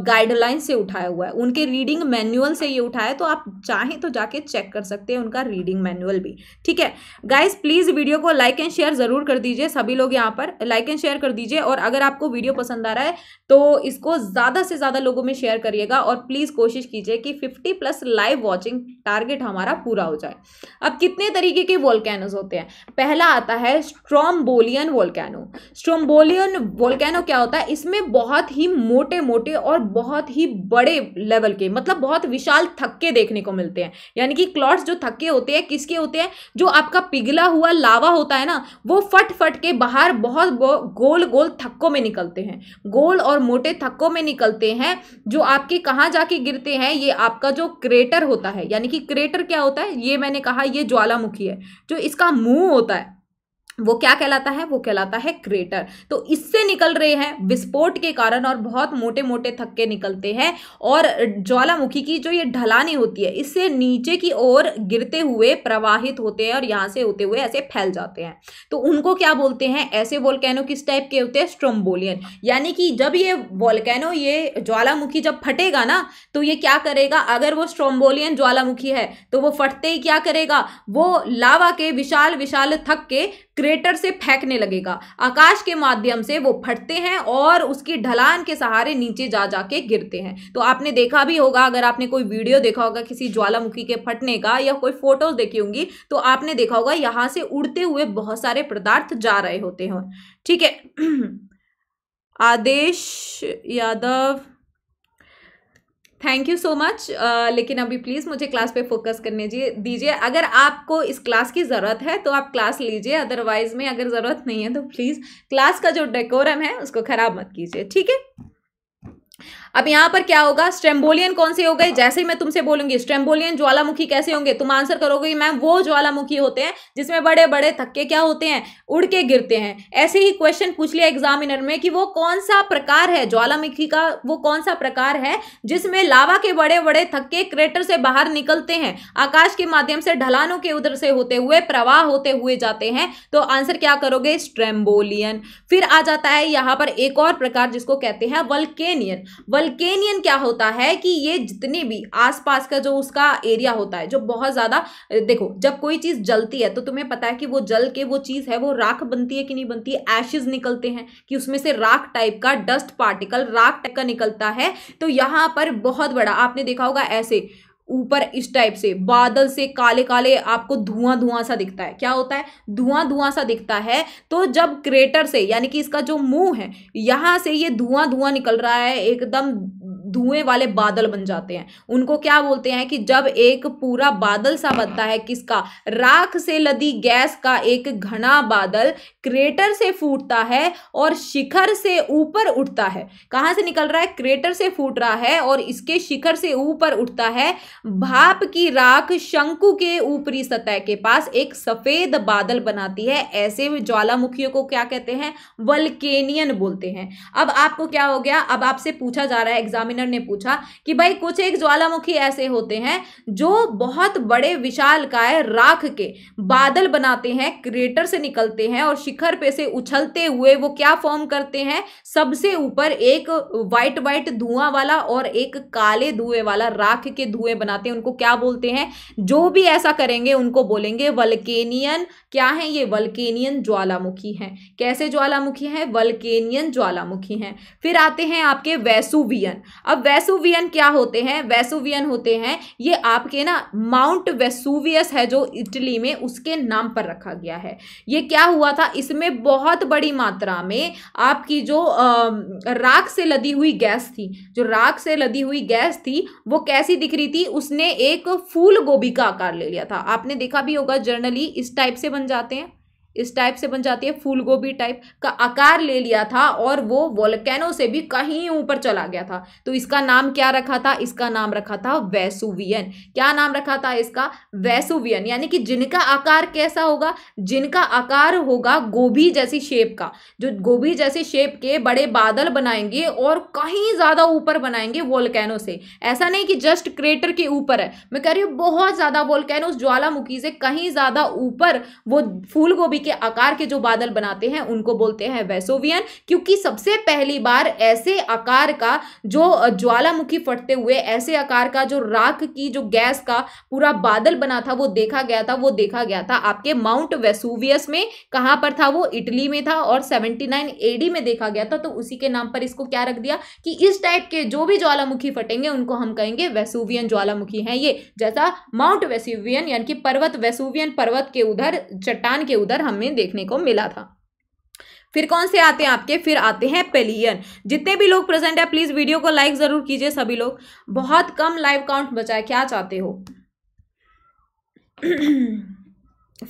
गाइडलाइन से उठाया हुआ है उनके रीडिंग मैनुअल से ये उठाया तो आप चाहें तो जाके चेक कर सकते हैं उनका रीडिंग मैनुअल भी ठीक है गाइज प्लीज़ वीडियो वीडियो को लाइक एंड शेयर ज़रूर कर दीजिए सभी लोग यहाँ पर लाइक एंड शेयर कर दीजिए और अगर आपको वीडियो पसंद आ रहा है तो इसको ज़्यादा से ज़्यादा लोगों में शेयर करिएगा और प्लीज़ कोशिश कीजिए कि fifty plus live watching target हमारा पूरा हो जाए अब कितने तरीके के वोल्केनोज होते हैं पहला आता है स्ट्रोम्बोलियन वोल्कैनो स्ट्रोम्बोलियन वोल्कैनो क्या होता है इसमें बहुत ही मोटे मोटे और बहुत ही बड़े लेवल के मतलब बहुत विशाल थक्के देखने को मिलते हैं यानी कि क्लॉट्स जो थक्के होते हैं किसके होते हैं जो आपका पिघला हुआ लावा लावा होता है ना वो फट फट के बाहर बहुत गोल गोल थक्कों में निकलते हैं गोल और मोटे थक्कों में निकलते हैं जो आपके कहाँ जाके गिरते हैं ये आपका जो क्रेटर होता है यानी कि क्रेटर क्या होता है ये मैंने कहा ये ज्वालामुखी है जो इसका मुंह होता है वो क्या कहलाता है वो कहलाता है क्रेटर तो इससे निकल रहे हैं विस्फोट के कारण और बहुत मोटे मोटे थक्के निकलते हैं और ज्वालामुखी की जो ये ढलानी होती है इससे नीचे की ओर गिरते हुए प्रवाहित होते हैं और यहाँ से होते हुए ऐसे फैल जाते हैं तो उनको क्या बोलते हैं ऐसे वॉलकैनो किस टाइप के होते हैं स्ट्रोम्बोलियन यानी कि जब ये वॉलकैनो ये ज्वालामुखी जब फटेगा ना तो ये क्या करेगा अगर वो स्ट्रोम्बोलियन ज्वालामुखी है तो वो फटते ही क्या करेगा वो लावा के विशाल विशाल थक के क्रेटर से फेंकने लगेगा आकाश के माध्यम से वो फटते हैं और उसकी ढलान के सहारे नीचे जा जाके गिरते हैं तो आपने देखा भी होगा अगर आपने कोई वीडियो देखा होगा किसी ज्वालामुखी के फटने का या कोई फोटोज देखी होंगी तो आपने देखा होगा यहाँ से उड़ते हुए बहुत सारे पदार्थ जा रहे होते हैं ठीक है (clears throat) Adesh Yadav thank you so much लेकिन अभी प्लीज़ मुझे क्लास पे फोकस करने दीजिए अगर आपको इस क्लास की ज़रूरत है तो आप क्लास लीजिए अदरवाइज़ में अगर ज़रूरत नहीं है तो प्लीज़ क्लास का जो डेकोरम है उसको ख़राब मत कीजिए ठीक है अब यहाँ पर क्या होगा स्ट्रेम्बोलियन कौन से हो गए जैसे ही मैं तुमसे बोलूंगी स्ट्रेम्बोलियन ज्वालामुखी कैसे होंगे तुम आंसर करोगे मैम वो ज्वालामुखी होते हैं जिसमें बड़े बड़े थक्के क्या होते हैं उड़ के गिरते हैं ऐसे ही क्वेश्चन पूछ लिया एग्जामिनर में कि वो कौन सा प्रकार है ज्वालामुखी का वो कौन सा प्रकार है जिसमें लावा के बड़े बड़े थक्के क्रेटर से बाहर निकलते हैं आकाश के माध्यम से ढलानों के उधर से होते हुए प्रवाह होते हुए जाते हैं तो आंसर क्या करोगे स्ट्रेम्बोलियन फिर आ जाता है यहाँ पर एक और प्रकार जिसको कहते हैं वल्केनियन वल्केनियन क्या होता है कि ये जितने भी आसपास का जो उसका एरिया होता है जो बहुत ज़्यादा देखो जब कोई चीज़ जलती है तो तुम्हें पता है कि वो जल के वो चीज़ है वो राख बनती है कि नहीं बनती है एशेज निकलते हैं कि उसमें से राख टाइप का डस्ट पार्टिकल राख टाइप का निकलता है तो यहाँ पर बहुत बड़ा आपने देखा होगा ऐसे ऊपर इस टाइप से बादल से काले काले आपको धुआं धुआं सा दिखता है क्या होता है धुआं धुआं सा दिखता है तो जब क्रेटर से यानी कि इसका जो मुंह है यहां से ये धुआं धुआं निकल रहा है एकदम धुएं वाले बादल बन जाते हैं उनको क्या बोलते हैं कि जब एक पूरा बादल सा बनता है किसका राख से लदी गैस का एक घना बादल क्रेटर से फूटता है और शिखर से ऊपर उठता है कहाँ से निकल रहा है क्रेटर से फूट रहा है और इसके शिखर से ऊपर उठता है भाप की राख शंकु के ऊपरी सतह के पास एक सफेद बादल बनाती है ऐसे ज्वालामुखियों को क्या कहते हैं वल्केनियन बोलते हैं अब आपको क्या हो गया अब आपसे पूछा जा रहा है एग्जामिन एग्जामिनर ने पूछा कि भाई कुछ एक ज्वालामुखी ऐसे होते हैं जो बहुत बड़े विशाल काय राख के बादल बनाते हैं क्रेटर से निकलते हैं और शिखर पे से उछलते हुए वो क्या फॉर्म करते हैं सबसे ऊपर एक वाइट वाइट धुआं वाला और एक काले धुएं वाला राख के धुएं बनाते हैं उनको क्या बोलते हैं जो भी ऐसा करेंगे उनको बोलेंगे वल्केनियन क्या है ये वल्केनियन ज्वालामुखी हैं कैसे ज्वालामुखी हैं वल्केनियन ज्वालामुखी हैं फिर आते हैं आपके वैसुवियन अब वैसुवियन क्या होते हैं वैसुवियन होते हैं ये आपके ना माउंट वैसुवियस है जो इटली में उसके नाम पर रखा गया है ये क्या हुआ था इसमें बहुत बड़ी मात्रा में आपकी जो राख से लदी हुई गैस थी जो राख से लदी हुई गैस थी वो कैसी दिख रही थी उसने एक फूल गोभी का आकार ले लिया था आपने देखा भी होगा जर्नली इस टाइप से बन जाते हैं इस टाइप से बन जाती है फूल गोभी टाइप का आकार ले लिया था और वो वॉलकैनो से भी कहीं ऊपर चला गया था तो इसका नाम क्या रखा था इसका नाम रखा था वैसुवियन क्या नाम रखा था इसका वैसुवियन यानी कि जिनका आकार कैसा होगा जिनका आकार होगा गोभी जैसी शेप का जो गोभी जैसी शेप के बड़े बादल बनाएंगे और कहीं ज़्यादा ऊपर बनाएंगे वोलकैनो से ऐसा नहीं कि जस्ट क्रेटर के ऊपर है मैं कह रही हूँ बहुत ज़्यादा वोलकैनो ज्वालामुखी से कहीं ज़्यादा ऊपर वो फूल गोभी के आकार के जो बादल बनाते हैं उनको बोलते हैं वैसोवियन क्योंकि सबसे पहली बार ऐसे आकार का जो ज्वालामुखी फटते हुए ऐसे आकार का जो राख की जो गैस का पूरा बादल बना था वो देखा गया था वो देखा गया था आपके माउंट वैसुवियस में कहाँ पर था वो इटली में था और 79 नाइन में देखा गया था तो उसी के नाम पर इसको क्या रख दिया कि इस टाइप के जो भी ज्वालामुखी फटेंगे उनको हम कहेंगे वैसुवियन ज्वालामुखी हैं ये जैसा माउंट वैसुवियन यानी कि पर्वत वैसुवियन पर्वत के उधर चट्टान के उधर हम हमें देखने को मिला था फिर कौन से आते हैं आपके फिर आते हैं पेलियन जितने भी लोग प्रेजेंट है प्लीज़ वीडियो को लाइक ज़रूर कीजिए सभी लोग बहुत कम लाइव काउंट बचा है क्या चाहते हो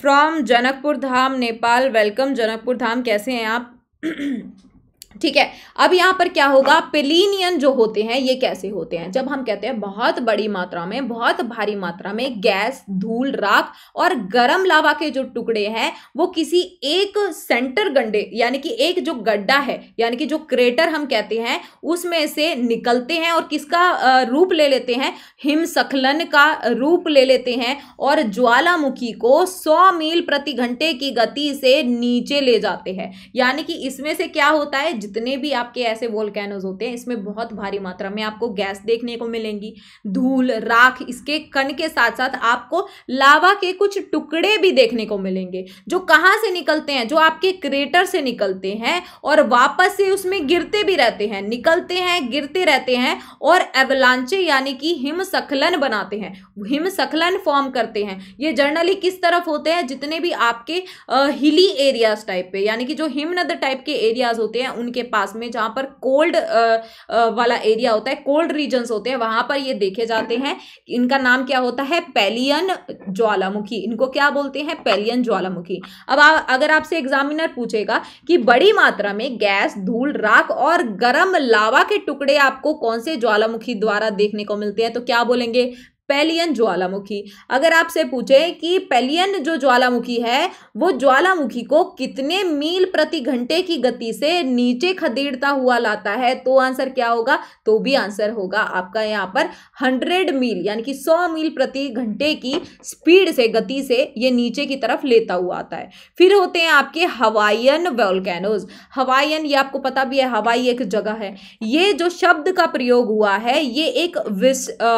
फ्रॉम (clears throat) जनकपुर धाम नेपाल वेलकम जनकपुर धाम कैसे हैं आप (clears throat) ठीक है अब यहाँ पर क्या होगा पेलिनियन जो होते हैं ये कैसे होते हैं जब हम कहते हैं बहुत बड़ी मात्रा में बहुत भारी मात्रा में गैस धूल राख और गर्म लावा के जो टुकड़े हैं वो किसी एक सेंटर गंडे यानी कि एक जो गड्ढा है यानी कि जो क्रेटर हम कहते हैं उसमें से निकलते हैं और किसका रूप ले लेते हैं हिमसखलन का रूप ले लेते हैं और ज्वालामुखी को सौ मील प्रति घंटे की गति से नीचे ले जाते हैं यानी कि इसमें से क्या होता है जितने भी आपके ऐसे वोल्केनोज होते हैं इसमें बहुत भारी मात्रा में आपको गैस देखने को मिलेंगी धूल राख इसके कण के साथ साथ आपको लावा के कुछ टुकड़े भी देखने को मिलेंगे जो कहाँ से निकलते हैं जो आपके क्रेटर से निकलते हैं और वापस से उसमें गिरते भी रहते हैं निकलते हैं गिरते रहते हैं और एवलांचे यानी कि हिमसखलन बनाते हैं हिमसखलन फॉर्म करते हैं ये जर्नली किस तरफ होते हैं जितने भी आपके हिली एरियाज टाइप पे यानी कि जो हिमनद टाइप के एरियाज होते हैं उन उनके पास में जहाँ पर कोल्ड वाला एरिया होता है कोल्ड रीजन्स होते हैं वहाँ पर ये देखे जाते हैं इनका नाम क्या होता है पैलियन ज्वालामुखी इनको क्या बोलते हैं पैलियन ज्वालामुखी अब आ, अगर आपसे एग्जामिनर पूछेगा कि बड़ी मात्रा में गैस धूल राख और गर्म लावा के टुकड़े आपको कौन से ज्वालामुखी द्वारा देखने को मिलते हैं तो क्या बोलेंगे पेलियन ज्वालामुखी अगर आपसे पूछे कि पेलियन जो ज्वालामुखी है वो ज्वालामुखी को कितने मील प्रति घंटे की गति से नीचे खदेड़ता हुआ लाता है तो आंसर क्या होगा तो भी आंसर होगा आपका यहाँ पर हंड्रेड मील यानी कि सौ मील प्रति घंटे की स्पीड से गति से ये नीचे की तरफ लेता हुआ आता है फिर होते हैं आपके हवाइयन वेलकैनोज हवाइयन ये आपको पता भी है हवाई एक जगह है ये जो शब्द का प्रयोग हुआ है ये एक विश आ,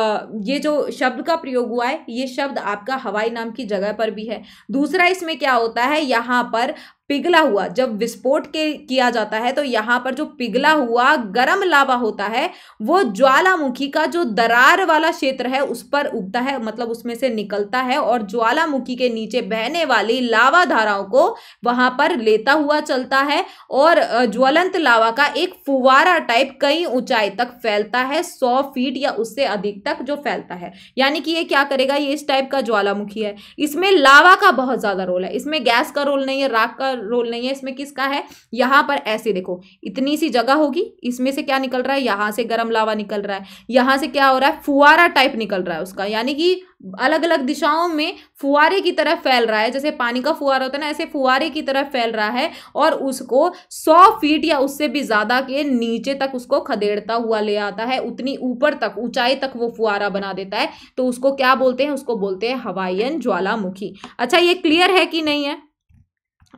ये जो शब्द का प्रयोग हुआ है ये शब्द आपका हवाई नाम की जगह पर भी है दूसरा इसमें क्या होता है यहाँ पर पिघला हुआ जब विस्फोट के किया जाता है तो यहाँ पर जो पिघला हुआ गर्म लावा होता है वो ज्वालामुखी का जो दरार वाला क्षेत्र है उस पर उगता है मतलब उसमें से निकलता है और ज्वालामुखी के नीचे बहने वाली लावा धाराओं को वहां पर लेता हुआ चलता है और ज्वलंत लावा का एक फुवारा टाइप कई ऊंचाई तक फैलता है सौ फीट या उससे अधिक तक जो फैलता है यानी कि ये क्या करेगा ये इस टाइप का ज्वालामुखी है इसमें लावा का बहुत ज्यादा रोल है इसमें गैस का रोल नहीं है राख का रोल नहीं है इसमें किसका है यहाँ पर ऐसे देखो इतनी सी जगह होगी इसमें से क्या निकल रहा है यहाँ से गर्म लावा निकल रहा है यहाँ से क्या हो रहा है फुआरा टाइप निकल रहा है उसका यानी कि अलग अलग दिशाओं में फुआरे की तरह फैल रहा है जैसे पानी का फुआरा होता है ना ऐसे फुआरे की तरह फैल रहा है और उसको 100 फीट या उससे भी ज़्यादा के नीचे तक उसको खदेड़ता हुआ ले आता है उतनी ऊपर तक ऊंचाई तक वो फुआरा बना देता है तो उसको क्या बोलते हैं उसको बोलते हैं हवाईयन ज्वालामुखी अच्छा ये क्लियर है कि नहीं है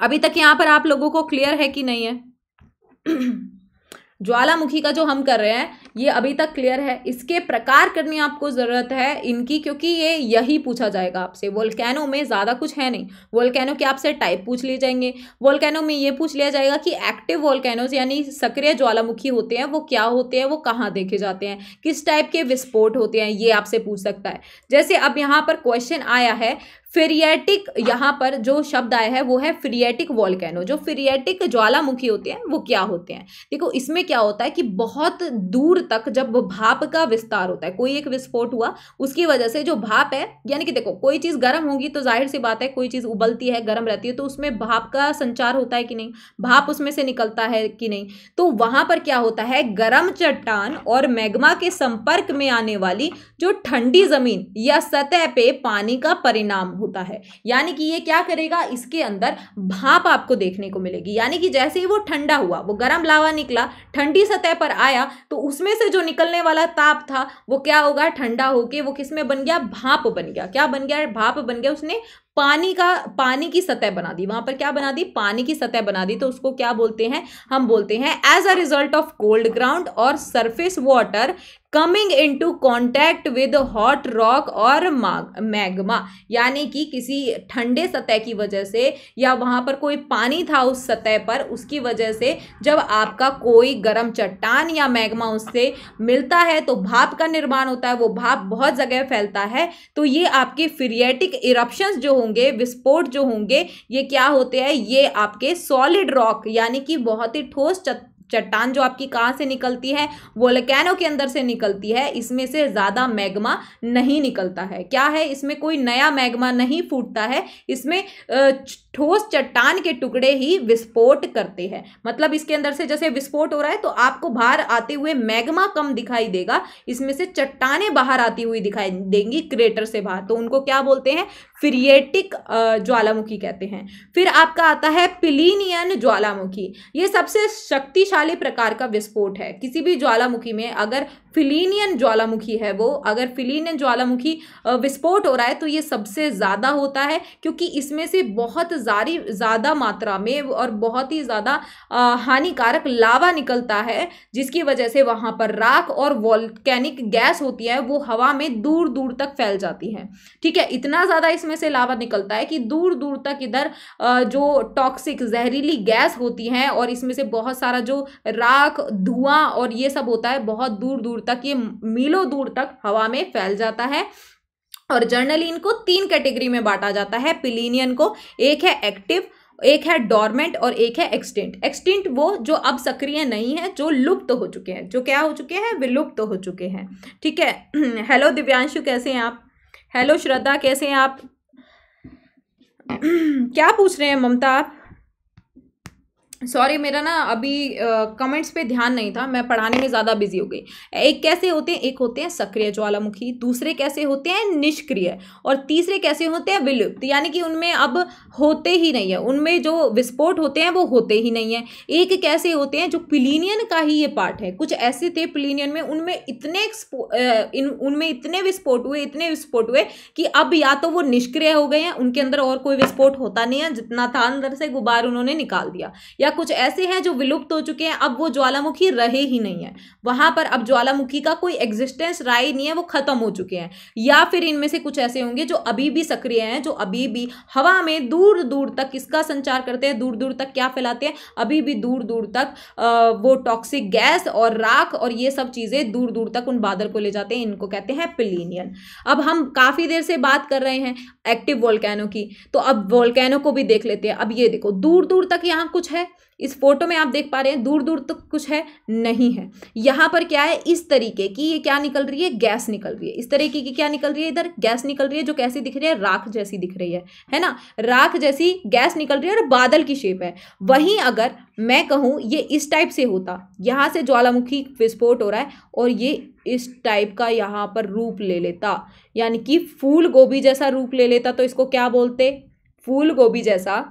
अभी तक यहाँ पर आप लोगों को क्लियर है कि नहीं है (clears throat) ज्वालामुखी का जो हम कर रहे हैं ये अभी तक क्लियर है इसके प्रकार करने आपको ज़रूरत है इनकी क्योंकि ये यही पूछा जाएगा आपसे वोल्केनो में ज़्यादा कुछ है नहीं वोल्केनो के आपसे टाइप पूछ लिए जाएंगे वोल्केनो में ये पूछ लिया जाएगा कि एक्टिव वोल्केनोज यानी सक्रिय ज्वालामुखी होते हैं वो क्या होते हैं वो कहाँ देखे जाते हैं किस टाइप के विस्फोट होते हैं ये आपसे पूछ सकता है जैसे अब यहाँ पर क्वेश्चन आया है फिरिएटिक यहाँ पर जो शब्द आया है वो है फ्रियटिक वॉलकैनो जो फ्रियटिक ज्वालामुखी होते हैं वो क्या होते हैं देखो इसमें क्या होता है कि बहुत दूर तक जब भाप का विस्तार होता है कोई एक विस्फोट हुआ उसकी वजह से जो भाप है यानी कि देखो कोई चीज़ गर्म होगी तो जाहिर सी बात है कोई चीज़ उबलती है गर्म रहती है तो उसमें भाप का संचार होता है कि नहीं भाप उसमें से निकलता है कि नहीं तो वहाँ पर क्या होता है गर्म चट्टान और मैग्मा के संपर्क में आने वाली जो ठंडी ज़मीन या सतह पे पानी का परिणाम होता है यानी कि ये क्या करेगा इसके अंदर भाप आपको देखने को मिलेगी यानी कि जैसे ही वो ठंडा हुआ वो गर्म लावा निकला ठंडी सतह पर आया तो उसमें कुएं से जो निकलने वाला ताप था वो क्या होगा ठंडा होके वो किस में बन गया भाप बन गया क्या बन गया भाप बन गया उसने पानी का पानी की सतह बना दी वहां पर क्या बना दी पानी की सतह बना दी तो उसको क्या बोलते हैं हम बोलते हैं as a result of cold ground और surface water coming into contact with hot rock और मैग्मा यानी कि किसी ठंडे सतह की वजह से या वहाँ पर कोई पानी था उस सतह पर उसकी वजह से जब आपका कोई गर्म चट्टान या मैग्मा उससे मिलता है तो भाप का निर्माण होता है वो भाप बहुत जगह फैलता है तो ये आपके फिरियटिक इरप्शंस जो होंगे विस्फोट जो होंगे ये क्या होते हैं ये आपके सॉलिड रॉक यानी कि बहुत ही ठोस चट्टान जो आपकी कहाँ से निकलती है वोलेकैनो के अंदर से निकलती है इसमें से ज़्यादा मैग्मा नहीं निकलता है क्या है इसमें कोई नया मैग्मा नहीं फूटता है इसमें ठोस चट्टान के टुकड़े ही विस्फोट करते हैं मतलब इसके अंदर से जैसे विस्फोट हो रहा है तो आपको बाहर आते हुए मैग्मा कम दिखाई देगा इसमें से चट्टाने बाहर आती हुई दिखाई देंगी क्रेटर से बाहर तो उनको क्या बोलते हैं फिरिएटिक ज्वालामुखी कहते हैं फिर आपका आता है पिलीनियन ज्वालामुखी ये सबसे शक्तिशाली प्रकार का विस्फोट है किसी भी ज्वालामुखी में अगर फिलीनियन ज्वालामुखी है वो अगर फिलीनियन ज्वालामुखी विस्फोट हो रहा है तो ये सबसे ज़्यादा होता है क्योंकि इसमें से बहुत जारी ज़्यादा मात्रा में और बहुत ही ज़्यादा हानिकारक लावा निकलता है जिसकी वजह से वहाँ पर राख और वॉल्केनिक गैस होती है वो हवा में दूर दूर तक फैल जाती है ठीक है इतना ज़्यादा इसमें इसमें से लावा निकलता है कि दूर दूर तक इधर जो टॉक्सिक जहरीली गैस होती हैं और इसमें से बहुत सारा जो राख धुआं और ये सब होता है बहुत दूर दूर तक ये मीलों दूर तक हवा में फैल जाता है और जर्नली इनको तीन कैटेगरी में बांटा जाता है पिलीनियन को एक है एक्टिव एक है डोरमेंट और एक है एक्सटेंट एक्सटेंट वो जो अब सक्रिय नहीं है जो लुप्त तो हो चुके हैं जो क्या हो चुके हैं विलुप्त तो हो चुके हैं ठीक है (clears throat) हेलो दिव्यांशु कैसे हैं आप हेलो श्रद्धा कैसे हैं आप (clears throat) क्या पूछ रहे हैं ममता आप सॉरी मेरा ना अभी कमेंट्स पे ध्यान नहीं था मैं पढ़ाने में ज़्यादा बिजी हो गई एक कैसे होते हैं एक होते हैं सक्रिय ज्वालामुखी दूसरे कैसे होते हैं निष्क्रिय और तीसरे कैसे होते हैं विलुप्त यानी कि उनमें अब होते ही नहीं है उनमें जो विस्फोट होते हैं वो होते ही नहीं है एक कैसे होते हैं जो प्लिनियन का ही ये पार्ट है कुछ ऐसे थे पिलीनियन में उनमें इतने इन उनमें इतने विस्फोट हुए इतने विस्फोट हुए कि अब या तो वो निष्क्रिय हो गए हैं उनके अंदर और कोई विस्फोट होता नहीं है जितना था अंदर से गुब्बार उन्होंने निकाल दिया या या कुछ ऐसे हैं जो विलुप्त हो चुके हैं अब वो ज्वालामुखी रहे ही नहीं है वहां पर अब ज्वालामुखी का कोई एग्जिस्टेंस राय नहीं है वो ख़त्म हो चुके हैं या फिर इनमें से कुछ ऐसे होंगे जो अभी भी सक्रिय हैं जो अभी भी हवा में दूर दूर तक किसका संचार करते हैं दूर दूर तक क्या फैलाते हैं अभी भी दूर दूर तक वो टॉक्सिक गैस और राख और ये सब चीज़ें दूर दूर तक उन बादल को ले जाते हैं इनको कहते हैं पिलीनियन अब हम काफ़ी देर से बात कर रहे हैं एक्टिव वोल्केनो की तो अब वोल्केनो को भी देख लेते हैं अब ये देखो दूर दूर तक यहाँ कुछ है इस फोटो में आप देख पा रहे हैं दूर दूर तक कुछ है नहीं है यहाँ पर क्या है इस तरीके की ये क्या निकल रही है गैस निकल रही है इस तरीके की क्या निकल रही है इधर गैस निकल रही है जो कैसी दिख रही है राख जैसी दिख रही है है ना राख जैसी गैस निकल रही है और बादल की शेप है वहीं अगर मैं कहूँ ये इस टाइप से होता यहाँ से ज्वालामुखी विस्फोट हो रहा है और ये इस टाइप का यहाँ पर रूप ले लेता यानी कि फूल गोभी जैसा रूप ले लेता तो इसको क्या बोलते फूल गोभी जैसा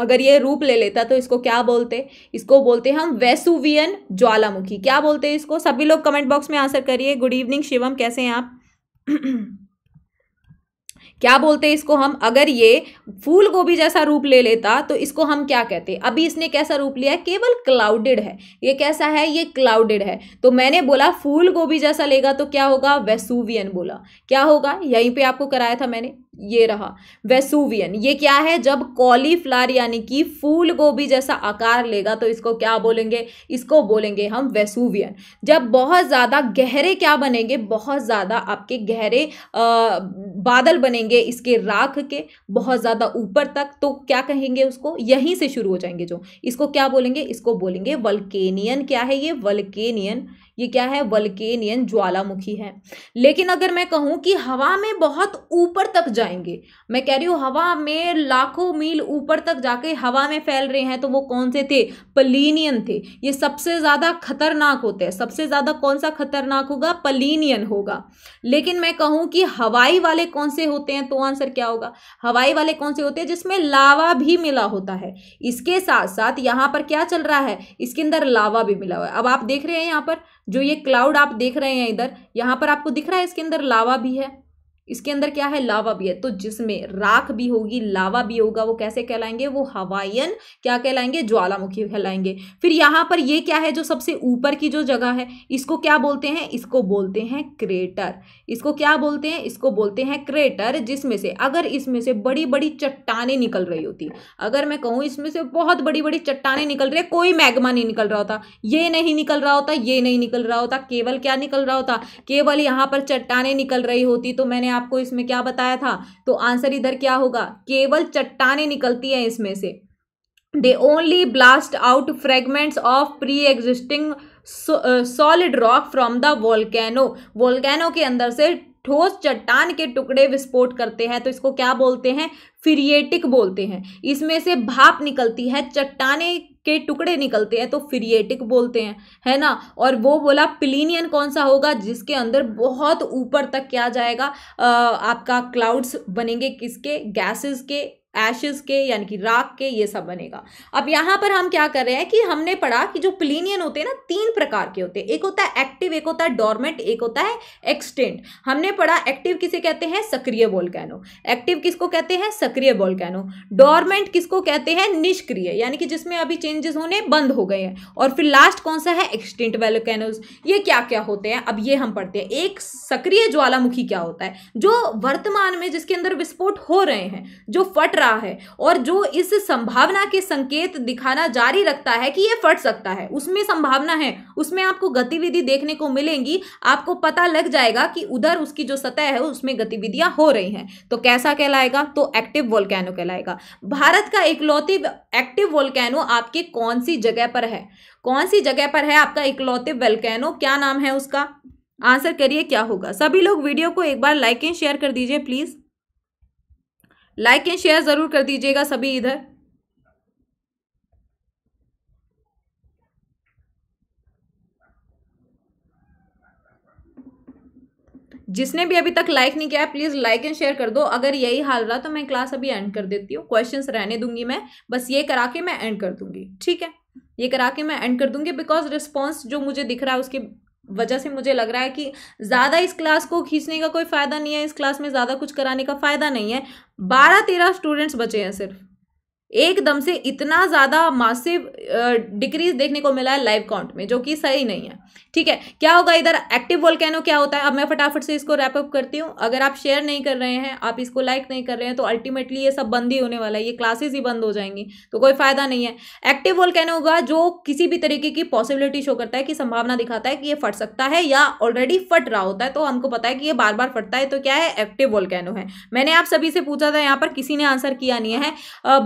अगर ये रूप ले लेता तो इसको क्या बोलते इसको बोलते हम वेसुवियन ज्वालामुखी क्या बोलते हैं इसको सभी लोग कमेंट बॉक्स में आंसर करिए गुड इवनिंग शिवम कैसे हैं आप (clears throat) क्या बोलते हैं इसको हम अगर ये फूल गोभी जैसा रूप ले लेता तो इसको हम क्या कहते अभी इसने कैसा रूप लिया केवल क्लाउडेड है ये कैसा है ये क्लाउडेड है तो मैंने बोला फूल गोभी जैसा लेगा तो क्या होगा वैसुवियन बोला क्या होगा यहीं पे आपको कराया था मैंने ये रहा वेसुवियन ये क्या है जब कॉलीफ्लावर यानी कि फूल गोभी जैसा आकार लेगा तो इसको क्या बोलेंगे इसको बोलेंगे हम वेसुवियन जब बहुत ज़्यादा गहरे क्या बनेंगे बहुत ज़्यादा आपके गहरे आ, बादल बनेंगे इसके राख के बहुत ज़्यादा ऊपर तक तो क्या कहेंगे उसको यहीं से शुरू हो जाएंगे जो इसको क्या बोलेंगे इसको बोलेंगे वल्केनियन क्या है ये वल्केनियन ये क्या है वल्केनियन ज्वालामुखी है लेकिन अगर मैं कहूँ कि हवा में बहुत ऊपर तक जाएंगे मैं कह रही हूँ हवा में लाखों मील ऊपर तक जाके हवा में फैल रहे हैं तो वो कौन से थे पलिनियन थे ये सबसे ज़्यादा खतरनाक होते हैं सबसे ज़्यादा कौन सा खतरनाक होगा पलिनियन होगा लेकिन मैं कहूँ कि हवाई वाले कौन से होते हैं तो आंसर क्या होगा हवाई वाले कौन से होते हैं जिसमें लावा भी मिला होता है इसके साथ साथ यहाँ पर क्या चल रहा है इसके अंदर लावा भी मिला हुआ है अब आप देख रहे हैं यहाँ पर जो ये क्लाउड आप देख रहे हैं इधर यहाँ पर आपको दिख रहा है इसके अंदर लावा भी है इसके अंदर क्या है लावा भी है तो जिसमें राख भी होगी लावा भी होगा वो कैसे कहलाएंगे वो हवाइयन क्या कहलाएंगे ज्वालामुखी कहलाएंगे फिर यहाँ पर ये क्या है जो सबसे ऊपर की जो जगह है इसको क्या बोलते हैं इसको बोलते हैं क्रेटर इसको क्या बोलते हैं इसको बोलते हैं क्रेटर जिसमें से अगर इसमें से बड़ी बड़ी चट्टाने निकल रही होती अगर मैं कहूँ इसमें से बहुत बड़ी बड़ी चट्टाने निकल रही है कोई मैगमा नहीं निकल रहा होता ये नहीं निकल रहा होता ये नहीं निकल रहा होता केवल क्या निकल रहा होता केवल यहाँ पर चट्टाने निकल रही होती तो मैंने आपको इसमें क्या बताया था तो आंसर इधर क्या होगा केवल चट्टाने निकलती है इसमें से they only blast out fragments of pre existing solid rock from the volcano volcano के अंदर से ठोस चट्टान के टुकड़े विस्फोट करते हैं तो इसको क्या बोलते हैं फिरिएटिक बोलते हैं इसमें से भाप निकलती है चट्टाने के टुकड़े निकलते हैं तो फिरिएटिक बोलते हैं है ना और वो बोला प्लीनियन कौन सा होगा जिसके अंदर बहुत ऊपर तक क्या जाएगा आ, आपका क्लाउड्स बनेंगे किसके गैसेस के एशेज के यानी कि राख के ये सब बनेगा अब यहाँ पर हम क्या कर रहे हैं कि हमने पढ़ा कि जो प्लीनियन होते हैं ना तीन प्रकार के होते हैं एक होता है एक्टिव एक होता है डॉर्मेंट एक होता है एक्सटेंट हमने पढ़ा एक्टिव किसे कहते हैं सक्रिय वोल्केनो एक्टिव किसको कहते हैं सक्रिय वोल्केनो डॉर्मेंट किसको कहते हैं निष्क्रिय यानी कि जिसमें अभी चेंजेस होने बंद हो गए हैं और फिर लास्ट कौन सा है एक्सटेंट वेलोकैनोज ये क्या क्या होते हैं अब ये हम पढ़ते हैं एक सक्रिय ज्वालामुखी क्या होता है जो वर्तमान में जिसके अंदर विस्फोट हो रहे हैं जो फट रहा है और जो इस संभावना के संकेत दिखाना जारी रखता है कि ये फट सकता है उसमें संभावना है उसमें आपको गतिविधि देखने को मिलेंगी आपको पता लग जाएगा कि उधर उसकी जो सतह है उसमें गतिविधियां हो रही हैं तो कैसा कहलाएगा तो एक्टिव वोल्कैनो कहलाएगा भारत का इकलौती एक्टिव वोल्कैनो आपके कौन सी जगह पर है कौन सी जगह पर है आपका इकलौते वेल्केनो क्या नाम है उसका आंसर करिए क्या होगा सभी लोग वीडियो को एक बार लाइक एंड शेयर कर दीजिए प्लीज़ लाइक एंड शेयर जरूर कर दीजिएगा सभी इधर जिसने भी अभी तक लाइक नहीं किया है प्लीज़ लाइक एंड शेयर कर दो अगर यही हाल रहा तो मैं क्लास अभी एंड कर देती हूँ क्वेश्चंस रहने दूंगी मैं बस ये करा के मैं एंड कर दूंगी ठीक है ये करा के मैं एंड कर दूंगी बिकॉज रिस्पॉन्स जो मुझे दिख रहा है उसके वजह से मुझे लग रहा है कि ज़्यादा इस क्लास को खींचने का कोई फ़ायदा नहीं है इस क्लास में ज़्यादा कुछ कराने का फ़ायदा नहीं है बारह तेरह स्टूडेंट्स बचे हैं सिर्फ एकदम से इतना ज़्यादा मासिव डिक्रीज देखने को मिला है लाइव काउंट में जो कि सही नहीं है ठीक है क्या होगा इधर एक्टिव वोल्केनो क्या होता है अब मैं फटाफट से इसको रैप अप करती हूँ अगर आप शेयर नहीं कर रहे हैं आप इसको लाइक नहीं कर रहे हैं तो अल्टीमेटली ये सब बंद ही होने वाला है ये क्लासेज ही बंद हो जाएंगी तो कोई फ़ायदा नहीं है एक्टिव वोल्केनो होगा जो किसी भी तरीके की पॉसिबिलिटी शो करता है कि संभावना दिखाता है कि ये फट सकता है या ऑलरेडी फट रहा होता है तो हमको पता है कि ये बार बार फटता है तो क्या है एक्टिव वोल्केनो है मैंने आप सभी से पूछा था यहाँ पर किसी ने आंसर किया नहीं है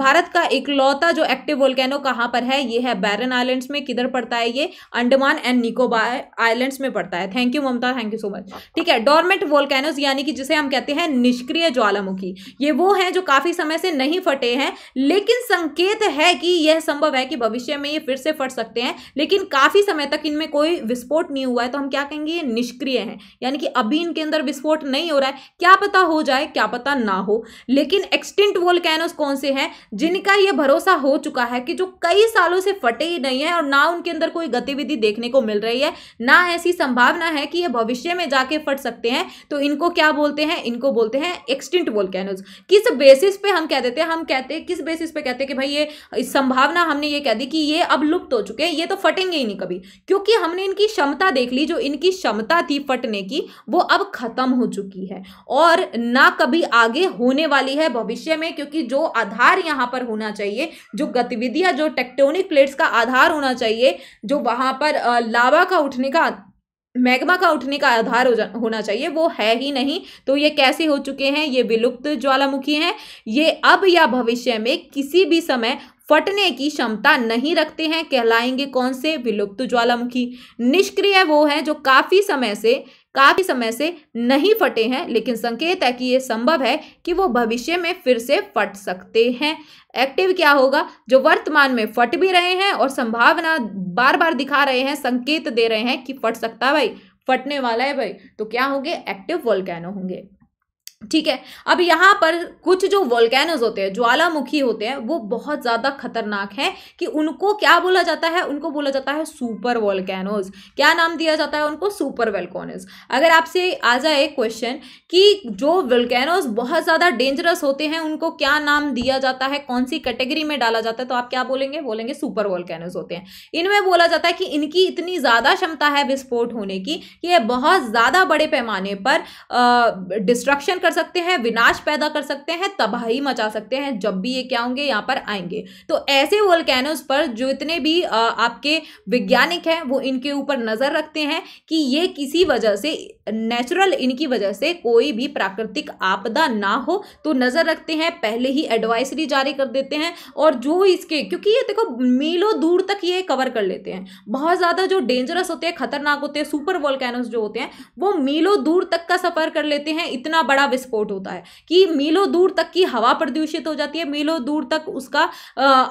भारत का इकलौता जो एक्टिव वोल्केनो कहाँ पर है ये है बैरन आइलैंड्स में किधर पड़ता है ये अंडमान एंड निकोबार आइलैंड्स में पड़ता है thank you Mamta thank you so much ठीक है डॉर्मेंट वोल्केनोज यानी कि जिसे हम कहते हैं निष्क्रिय ज्वालामुखी ये वो हैं जो काफ़ी समय से नहीं फटे हैं लेकिन संकेत है कि यह संभव है कि भविष्य में ये फिर से फट सकते हैं लेकिन काफ़ी समय तक इनमें कोई विस्फोट नहीं हुआ है तो हम क्या कहेंगे ये निष्क्रिय हैं यानी कि अभी इनके अंदर विस्फोट नहीं हो रहा है क्या पता हो जाए क्या पता ना हो लेकिन एक्सटिंट वोल्केनोज कौन से हैं जिन का ये भरोसा हो चुका है कि जो कई सालों से फटे ही नहीं है और ना उनके अंदर कोई गतिविधि देखने को मिल रही है ना ऐसी संभावना है कि ये भविष्य में जाके फट सकते हैं तो इनको क्या बोलते हैं इनको बोलते हैं एक्सटिंट वोल्केनोज किस बेसिस पे हम कह देते हैं हम कहते हैं किस बेसिस पे कहते हैं कि भाई ये संभावना हमने ये कह दी कि ये अब लुप्त हो चुके हैं ये तो फटेंगे ही नहीं कभी क्योंकि हमने इनकी क्षमता देख ली जो इनकी क्षमता थी फटने की वो अब खत्म हो चुकी है और ना कभी आगे होने वाली है भविष्य में क्योंकि जो आधार यहाँ पर होना चाहिए जो गतिविधियाँ जो टेक्टोनिक प्लेट्स का आधार होना चाहिए जो वहाँ पर लावा का उठने का मैग्मा का उठने का आधार हो होना चाहिए वो है ही नहीं तो ये कैसे हो चुके हैं ये विलुप्त ज्वालामुखी हैं ये अब या भविष्य में किसी भी समय फटने की क्षमता नहीं रखते हैं कहलाएंगे कौन से विलुप्त ज्वालामुखी निष्क्रिय वो हैं जो काफ़ी समय से काफ़ी समय से नहीं फटे हैं लेकिन संकेत है कि ये संभव है कि वो भविष्य में फिर से फट सकते हैं एक्टिव क्या होगा जो वर्तमान में फट भी रहे हैं और संभावना बार बार दिखा रहे हैं संकेत दे रहे हैं कि फट सकता भाई फटने वाला है भाई तो क्या होंगे एक्टिव वोल्केनो होंगे ठीक है अब यहाँ पर कुछ जो वोल्केनोज होते हैं ज्वालामुखी होते हैं वो बहुत ज़्यादा खतरनाक है कि उनको क्या बोला जाता है उनको बोला जाता है सुपर वोल्केनोज क्या नाम दिया जाता है उनको सुपर वेलकोनोज अगर आपसे आ जाए क्वेश्चन कि जो वोल्केनोज बहुत ज़्यादा डेंजरस होते हैं उनको क्या नाम दिया जाता है कौन सी कैटेगरी में डाला जाता है तो आप क्या बोलेंगे बोलेंगे सुपर वॉलकैनोज होते हैं इनमें बोला जाता है कि इनकी इतनी ज़्यादा क्षमता है विस्फोट होने की कि ये बहुत ज़्यादा बड़े पैमाने पर डिस्ट्रक्शन कर कर सकते हैं विनाश पैदा कर सकते हैं तबाही मचा सकते हैं जब भी ये क्या होंगे यहाँ पर आएंगे तो ऐसे वोल्केनोज पर जो इतने भी आपके वैज्ञानिक हैं वो इनके ऊपर नज़र रखते हैं कि ये किसी वजह से नेचुरल इनकी वजह से कोई भी प्राकृतिक आपदा ना हो तो नज़र रखते हैं पहले ही एडवाइसरी जारी कर देते हैं और जो इसके क्योंकि ये देखो मीलों दूर तक ये कवर कर लेते हैं बहुत ज़्यादा जो डेंजरस होते हैं खतरनाक होते हैं सुपर वॉलकैनोज जो होते हैं वो मीलों दूर तक का सफ़र कर लेते हैं इतना बड़ा विस्फोट होता है कि मीलों दूर तक की हवा प्रदूषित हो जाती है मीलों दूर तक उसका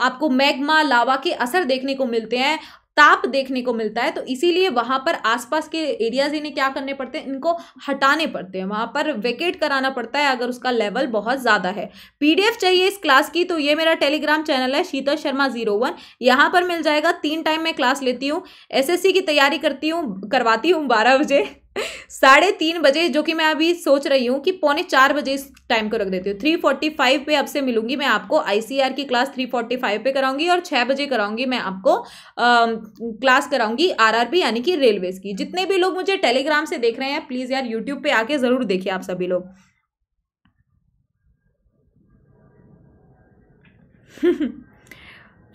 आपको मैगमा लावा के असर देखने को मिलते हैं ताप देखने को मिलता है तो इसीलिए वहाँ पर आसपास के एरियाज इन्हें क्या करने पड़ते हैं इनको हटाने पड़ते हैं वहाँ पर वेकेट कराना पड़ता है अगर उसका लेवल बहुत ज़्यादा है पीडीएफ चाहिए इस क्लास की तो ये मेरा टेलीग्राम चैनल है शीतल शर्मा जीरो वन यहाँ पर मिल जाएगा तीन टाइम मैं क्लास लेती हूँ एसएससी की तैयारी करती हूँ करवाती हूँ बारह बजे साढ़े तीन बजे जो कि मैं अभी सोच रही हूँ कि पौने चार बजे इस टाइम को रख देती हूँ थ्री फोर्टी फाइव पे अब से मिलूंगी मैं आपको आईसीआर की क्लास थ्री फोर्टी फाइव पे कराऊंगी और छः बजे कराऊंगी मैं आपको आ, क्लास कराऊंगी आरआरबी यानी कि रेलवेज की जितने भी लोग मुझे टेलीग्राम से देख रहे हैं प्लीज़ यार यूट्यूब पर आके ज़रूर देखिए आप सभी लोग (laughs)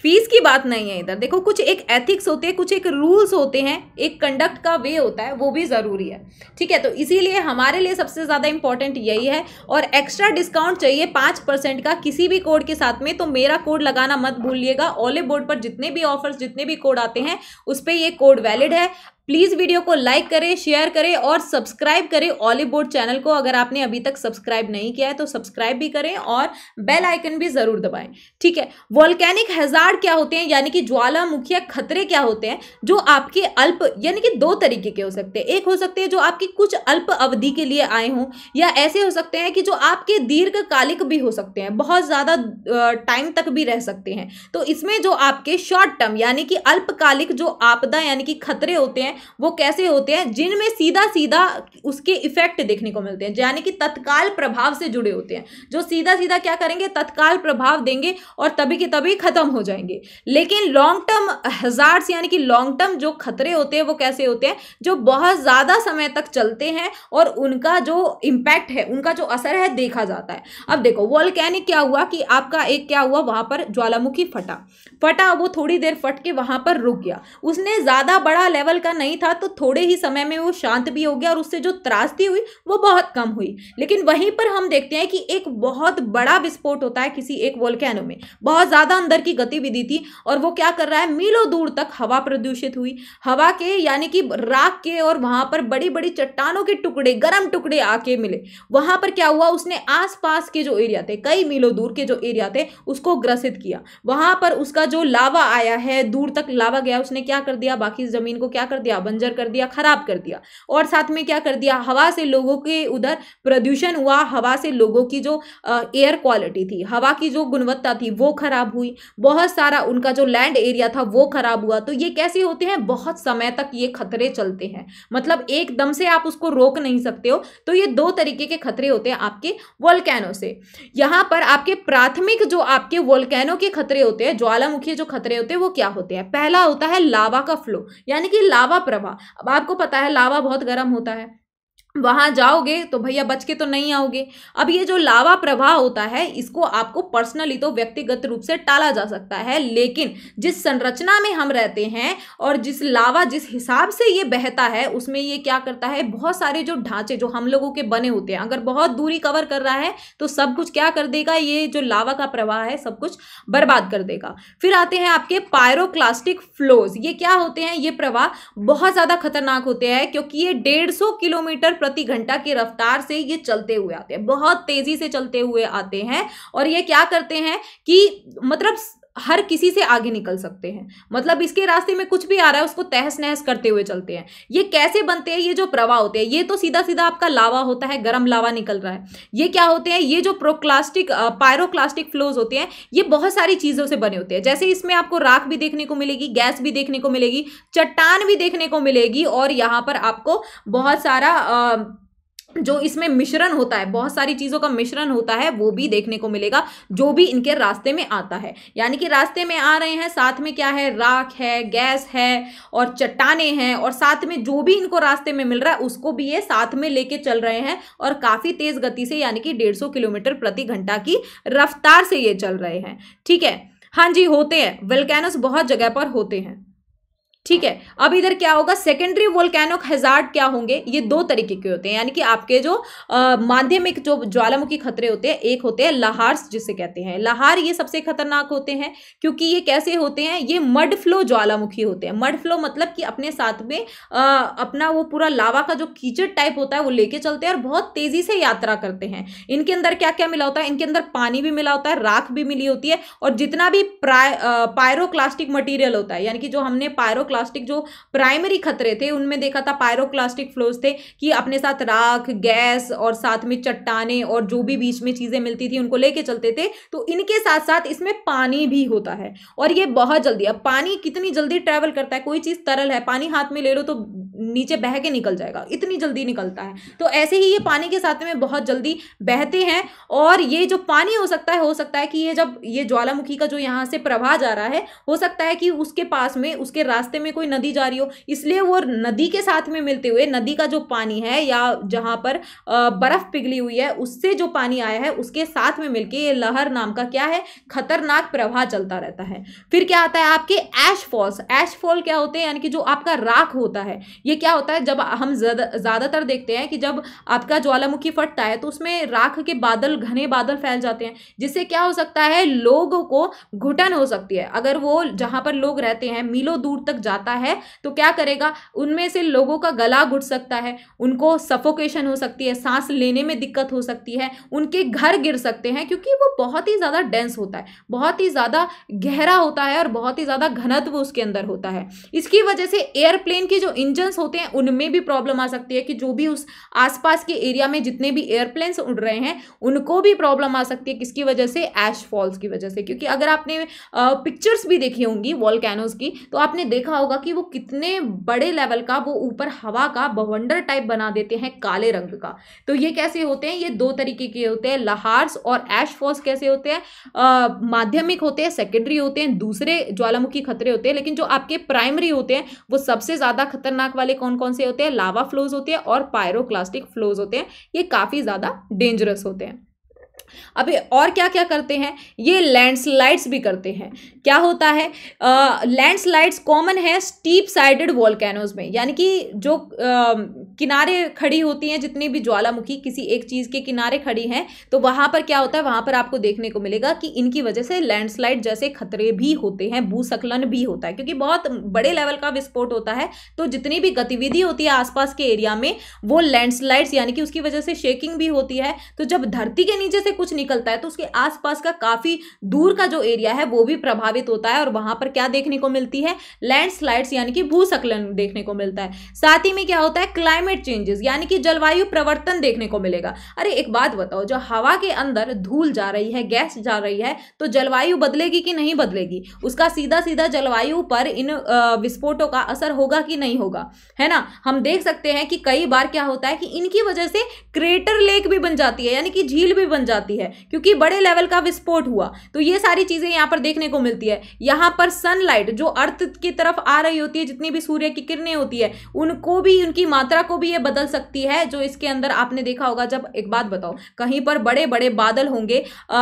फीस की बात नहीं है इधर देखो कुछ एक एथिक्स होते हैं कुछ एक रूल्स होते हैं एक कंडक्ट का वे होता है वो भी ज़रूरी है ठीक है तो इसीलिए हमारे लिए सबसे ज़्यादा इंपॉर्टेंट यही है और एक्स्ट्रा डिस्काउंट चाहिए पाँच परसेंट का किसी भी कोड के साथ में तो मेरा कोड लगाना मत भूलिएगा ओले बोर्ड पर जितने भी ऑफर्स जितने भी कोड आते हैं उस पर ये कोड वैलिड है प्लीज़ वीडियो को लाइक करें शेयर करें और सब्सक्राइब करें ऑलिव बोर्ड चैनल को अगर आपने अभी तक सब्सक्राइब नहीं किया है तो सब्सक्राइब भी करें और बेल आइकन भी ज़रूर दबाएं ठीक है वॉल्केनिक हेजार्ड क्या होते हैं यानी कि ज्वालामुखी खतरे क्या होते हैं जो आपके अल्प यानी कि दो तरीके के हो सकते हैं एक हो सकते हैं जो आपकी कुछ अल्प अवधि के लिए आए हों या ऐसे हो सकते हैं कि जो आपके दीर्घकालिक भी हो सकते हैं बहुत ज़्यादा टाइम तक भी रह सकते हैं तो इसमें जो आपके शॉर्ट टर्म यानी कि अल्पकालिक जो आपदा यानी कि खतरे होते हैं वो कैसे होते हैं जिनमें सीधा सीधा उसके इफेक्ट देखने को मिलते हैं यानी कि तत्काल प्रभाव से जुड़े होते हैं जो सीधा सीधा क्या करेंगे तत्काल प्रभाव देंगे और तभी के तभी खत्म हो जाएंगे लेकिन लॉन्ग टर्म हजार्स यानी कि लॉन्ग टर्म जो खतरे होते हैं वो कैसे होते हैं जो बहुत ज़्यादा समय तक चलते हैं और उनका जो इम्पैक्ट है उनका जो असर है देखा जाता है अब देखो वॉल क्या हुआ कि आपका एक क्या हुआ वहाँ पर ज्वालामुखी फटा फटा वो थोड़ी देर फट के वहाँ पर रुक गया उसने ज़्यादा बड़ा लेवल का नहीं था तो थोड़े ही समय में वो शांत भी हो गया और उससे जो त्रासदी हुई वो बहुत कम हुई लेकिन वहीं पर हम देखते हैं कि एक बहुत बड़ा विस्फोट होता है किसी एक वोल्केनो में बहुत ज़्यादा अंदर की गतिविधि थी और वो क्या कर रहा है मीलों दूर तक हवा प्रदूषित हुई हवा के यानी कि राख के और वहाँ पर बड़ी बड़ी चट्टानों के टुकड़े गर्म टुकड़े आके मिले वहाँ पर क्या हुआ उसने आस के जो एरिया थे कई मीलों दूर के जो एरिया थे उसको ग्रसित किया वहाँ पर उसका जो लावा आया है दूर तक लावा गया उसने क्या कर दिया बाकी ज़मीन को क्या कर दिया दिया बंजर कर दिया खराब कर दिया और साथ में क्या कर दिया हवा से लोगों के उधर प्रदूषण हुआ हवा से लोगों की जो एयर क्वालिटी थी हवा की जो गुणवत्ता थी वो खराब हुई बहुत सारा उनका जो लैंड एरिया था वो खराब हुआ तो ये कैसे होते हैं बहुत समय तक ये खतरे चलते हैं मतलब एकदम से आप उसको रोक नहीं सकते हो तो ये दो तरीके के खतरे होते हैं आपके वोल्केनो से यहाँ पर आपके प्राथमिक जो आपके वोल्केनो के खतरे होते हैं ज्वालामुखी जो खतरे होते हैं वो क्या होते हैं पहला होता है लावा का फ्लो यानी कि लावा प्रवाह अब आपको पता है लावा बहुत गर्म होता है वहाँ जाओगे तो भैया बच के तो नहीं आओगे अब ये जो लावा प्रवाह होता है इसको आपको पर्सनली तो व्यक्तिगत रूप से टाला जा सकता है लेकिन जिस संरचना में हम रहते हैं और जिस लावा जिस हिसाब से ये बहता है उसमें ये क्या करता है बहुत सारे जो ढांचे जो हम लोगों के बने होते हैं अगर बहुत दूरी कवर कर रहा है तो सब कुछ क्या कर देगा ये जो लावा का प्रवाह है सब कुछ बर्बाद कर देगा फिर आते हैं आपके पायरोक्लास्टिक फ्लोज ये क्या होते हैं ये प्रवाह बहुत ज़्यादा खतरनाक होते हैं क्योंकि ये डेढ़ किलोमीटर प्रति घंटा की रफ्तार से ये चलते हुए आते हैं बहुत तेजी से चलते हुए आते हैं और ये क्या करते हैं कि मतलब हर किसी से आगे निकल सकते हैं मतलब इसके रास्ते में कुछ भी आ रहा है उसको तहस नहस करते हुए चलते हैं ये कैसे बनते हैं ये जो प्रवाह होते हैं ये तो सीधा सीधा आपका लावा होता है गर्म लावा निकल रहा है ये क्या होते हैं ये जो प्रोक्लास्टिक पायरोक्लास्टिक फ्लोज होते हैं ये बहुत सारी चीज़ों से बने होते हैं जैसे इसमें आपको राख भी देखने को मिलेगी गैस भी देखने को मिलेगी चट्टान भी देखने को मिलेगी और यहाँ पर आपको बहुत सारा आ, जो इसमें मिश्रण होता है बहुत सारी चीज़ों का मिश्रण होता है वो भी देखने को मिलेगा जो भी इनके रास्ते में आता है यानी कि रास्ते में आ रहे हैं साथ में क्या है राख है गैस है और चट्टाने हैं और साथ में जो भी इनको रास्ते में मिल रहा है उसको भी ये साथ में लेके चल रहे हैं और काफ़ी तेज़ गति से यानी कि डेढ़ किलोमीटर प्रति घंटा की रफ्तार से ये चल रहे हैं ठीक है हाँ जी होते हैं वेलकैनस बहुत जगह पर होते हैं ठीक है अब इधर क्या होगा सेकेंडरी वोल्केनो हेजार्ड क्या होंगे ये दो तरीके के होते हैं यानी कि आपके जो माध्यमिक जो ज्वालामुखी खतरे होते हैं एक होते हैं लहार्स जिसे कहते हैं लहार ये सबसे खतरनाक होते हैं क्योंकि ये कैसे होते हैं ये मड फ्लो ज्वालामुखी होते हैं मड फ्लो मतलब कि अपने साथ में आ, अपना वो पूरा लावा का जो कीचड़ टाइप होता है वो लेके चलते हैं और बहुत तेजी से यात्रा करते हैं इनके अंदर क्या क्या मिला होता है इनके अंदर पानी भी मिला होता है राख भी मिली होती है और जितना भी पायरोक्लास्टिक मटीरियल होता है यानी कि जो हमने पायरोक्ला पायरोक्लास्टिक जो प्राइमरी खतरे थे उनमें देखा था पायरोक्लास्टिक फ्लोज थे कि अपने साथ राख गैस और साथ में चट्टाने और जो भी बीच में चीज़ें मिलती थी उनको लेके चलते थे तो इनके साथ साथ इसमें पानी भी होता है और ये बहुत जल्दी अब पानी कितनी जल्दी ट्रेवल करता है कोई चीज़ तरल है पानी हाथ में ले लो तो नीचे बह के निकल जाएगा इतनी जल्दी निकलता है तो ऐसे ही ये पानी के साथ में बहुत जल्दी बहते हैं और ये जो पानी हो सकता है हो सकता है कि ये जब ये ज्वालामुखी का जो यहाँ से प्रवाह जा रहा है हो सकता है कि उसके पास में उसके रास्ते में में कोई नदी जा रही हो इसलिए वो नदी के साथ में मिलते हुए नदी का जो पानी है या जहाँ पर बर्फ़ पिघली हुई है उससे जो पानी आया है उसके साथ में मिलके ये लहर नाम का क्या है खतरनाक प्रवाह चलता रहता है फिर क्या आता है आपके ऐश फॉल्स ऐश फॉल क्या होते हैं यानी कि जो आपका राख होता है ये क्या होता है जब हम ज़्यादातर देखते हैं कि जब आपका ज्वालामुखी फटता है तो उसमें राख के बादल घने बादल फैल जाते हैं जिससे क्या हो सकता है लोगों को घुटन हो सकती है अगर वो जहाँ पर लोग रहते हैं मीलों दूर तक जा जाता है तो क्या करेगा उनमें से लोगों का गला घुट सकता है उनको सफोकेशन हो सकती है सांस लेने में दिक्कत हो सकती है उनके घर गिर सकते हैं क्योंकि वो बहुत ही ज़्यादा डेंस होता है बहुत ही ज़्यादा गहरा होता है और बहुत ही ज़्यादा घनत्व उसके अंदर होता है इसकी वजह से एयरप्लेन के जो इंजन्स होते हैं उनमें भी प्रॉब्लम आ सकती है कि जो भी उस आसपास के एरिया में जितने भी एयरप्लेन्स उड़ रहे हैं उनको भी प्रॉब्लम आ सकती है किसकी वजह से एश फॉल्स की वजह से क्योंकि अगर आपने पिक्चर्स भी देखी होंगी वॉल की तो आपने देखा होगा कि वो कितने बड़े लेवल का वो ऊपर हवा का बवंडर टाइप बना देते हैं काले रंग का तो ये कैसे होते हैं ये दो तरीके के होते हैं लहार्स और एश फॉल्स कैसे होते हैं माध्यमिक होते हैं सेकेंडरी होते हैं दूसरे ज्वालामुखी खतरे होते हैं लेकिन जो आपके प्राइमरी होते हैं वो सबसे ज़्यादा खतरनाक वाले कौन कौन से होते हैं लावा फ्लोज होते हैं और पायरोक्लास्टिक फ्लोज होते हैं ये काफ़ी ज़्यादा डेंजरस होते हैं अभी और क्या क्या करते हैं ये लैंडस्लाइड्स भी करते हैं क्या होता है लैंडस्लाइड्स कॉमन है स्टीप साइडेड वॉलकैनोज में यानी कि जो आ, किनारे खड़ी होती हैं जितनी भी ज्वालामुखी किसी एक चीज़ के किनारे खड़ी हैं तो वहाँ पर क्या होता है वहाँ पर आपको देखने को मिलेगा कि इनकी वजह से लैंडस्लाइड जैसे खतरे भी होते हैं भूसकलन भी होता है क्योंकि बहुत बड़े लेवल का विस्फोट होता है तो जितनी भी गतिविधि होती है आसपास के एरिया में वो लैंडस्लाइड्स यानी कि उसकी वजह से शेकिंग भी होती है तो जब धरती के नीचे से कुछ निकलता है तो उसके आसपास का काफ़ी दूर का जो एरिया है वो भी प्रभावित होता है और वहां पर क्या देखने को मिलती है लैंडस्लाइड्स यानी कि भूसकलन देखने को मिलता है साथ ही में क्या होता है क्लाइमेट चेंजेस यानी कि जलवायु प्रवर्तन देखने को मिलेगा अरे एक बात बताओ जो हवा के अंदर धूल जा रही है गैस जा रही है तो जलवायु बदलेगी कि नहीं बदलेगी उसका सीधा सीधा जलवायु पर इन विस्फोटों का असर होगा कि नहीं होगा है ना हम देख सकते हैं कि कई बार क्या होता है कि इनकी वजह से क्रेटर लेक भी बन जाती है यानी कि झील भी बन जाती जाती है क्योंकि बड़े लेवल का विस्फोट हुआ तो ये सारी चीज़ें यहाँ पर देखने को मिलती है यहाँ पर सनलाइट जो अर्थ की तरफ आ रही होती है जितनी भी सूर्य की किरणें होती है उनको भी उनकी मात्रा को भी ये बदल सकती है जो इसके अंदर आपने देखा होगा जब एक बात बताओ कहीं पर बड़े बड़े बादल होंगे आ,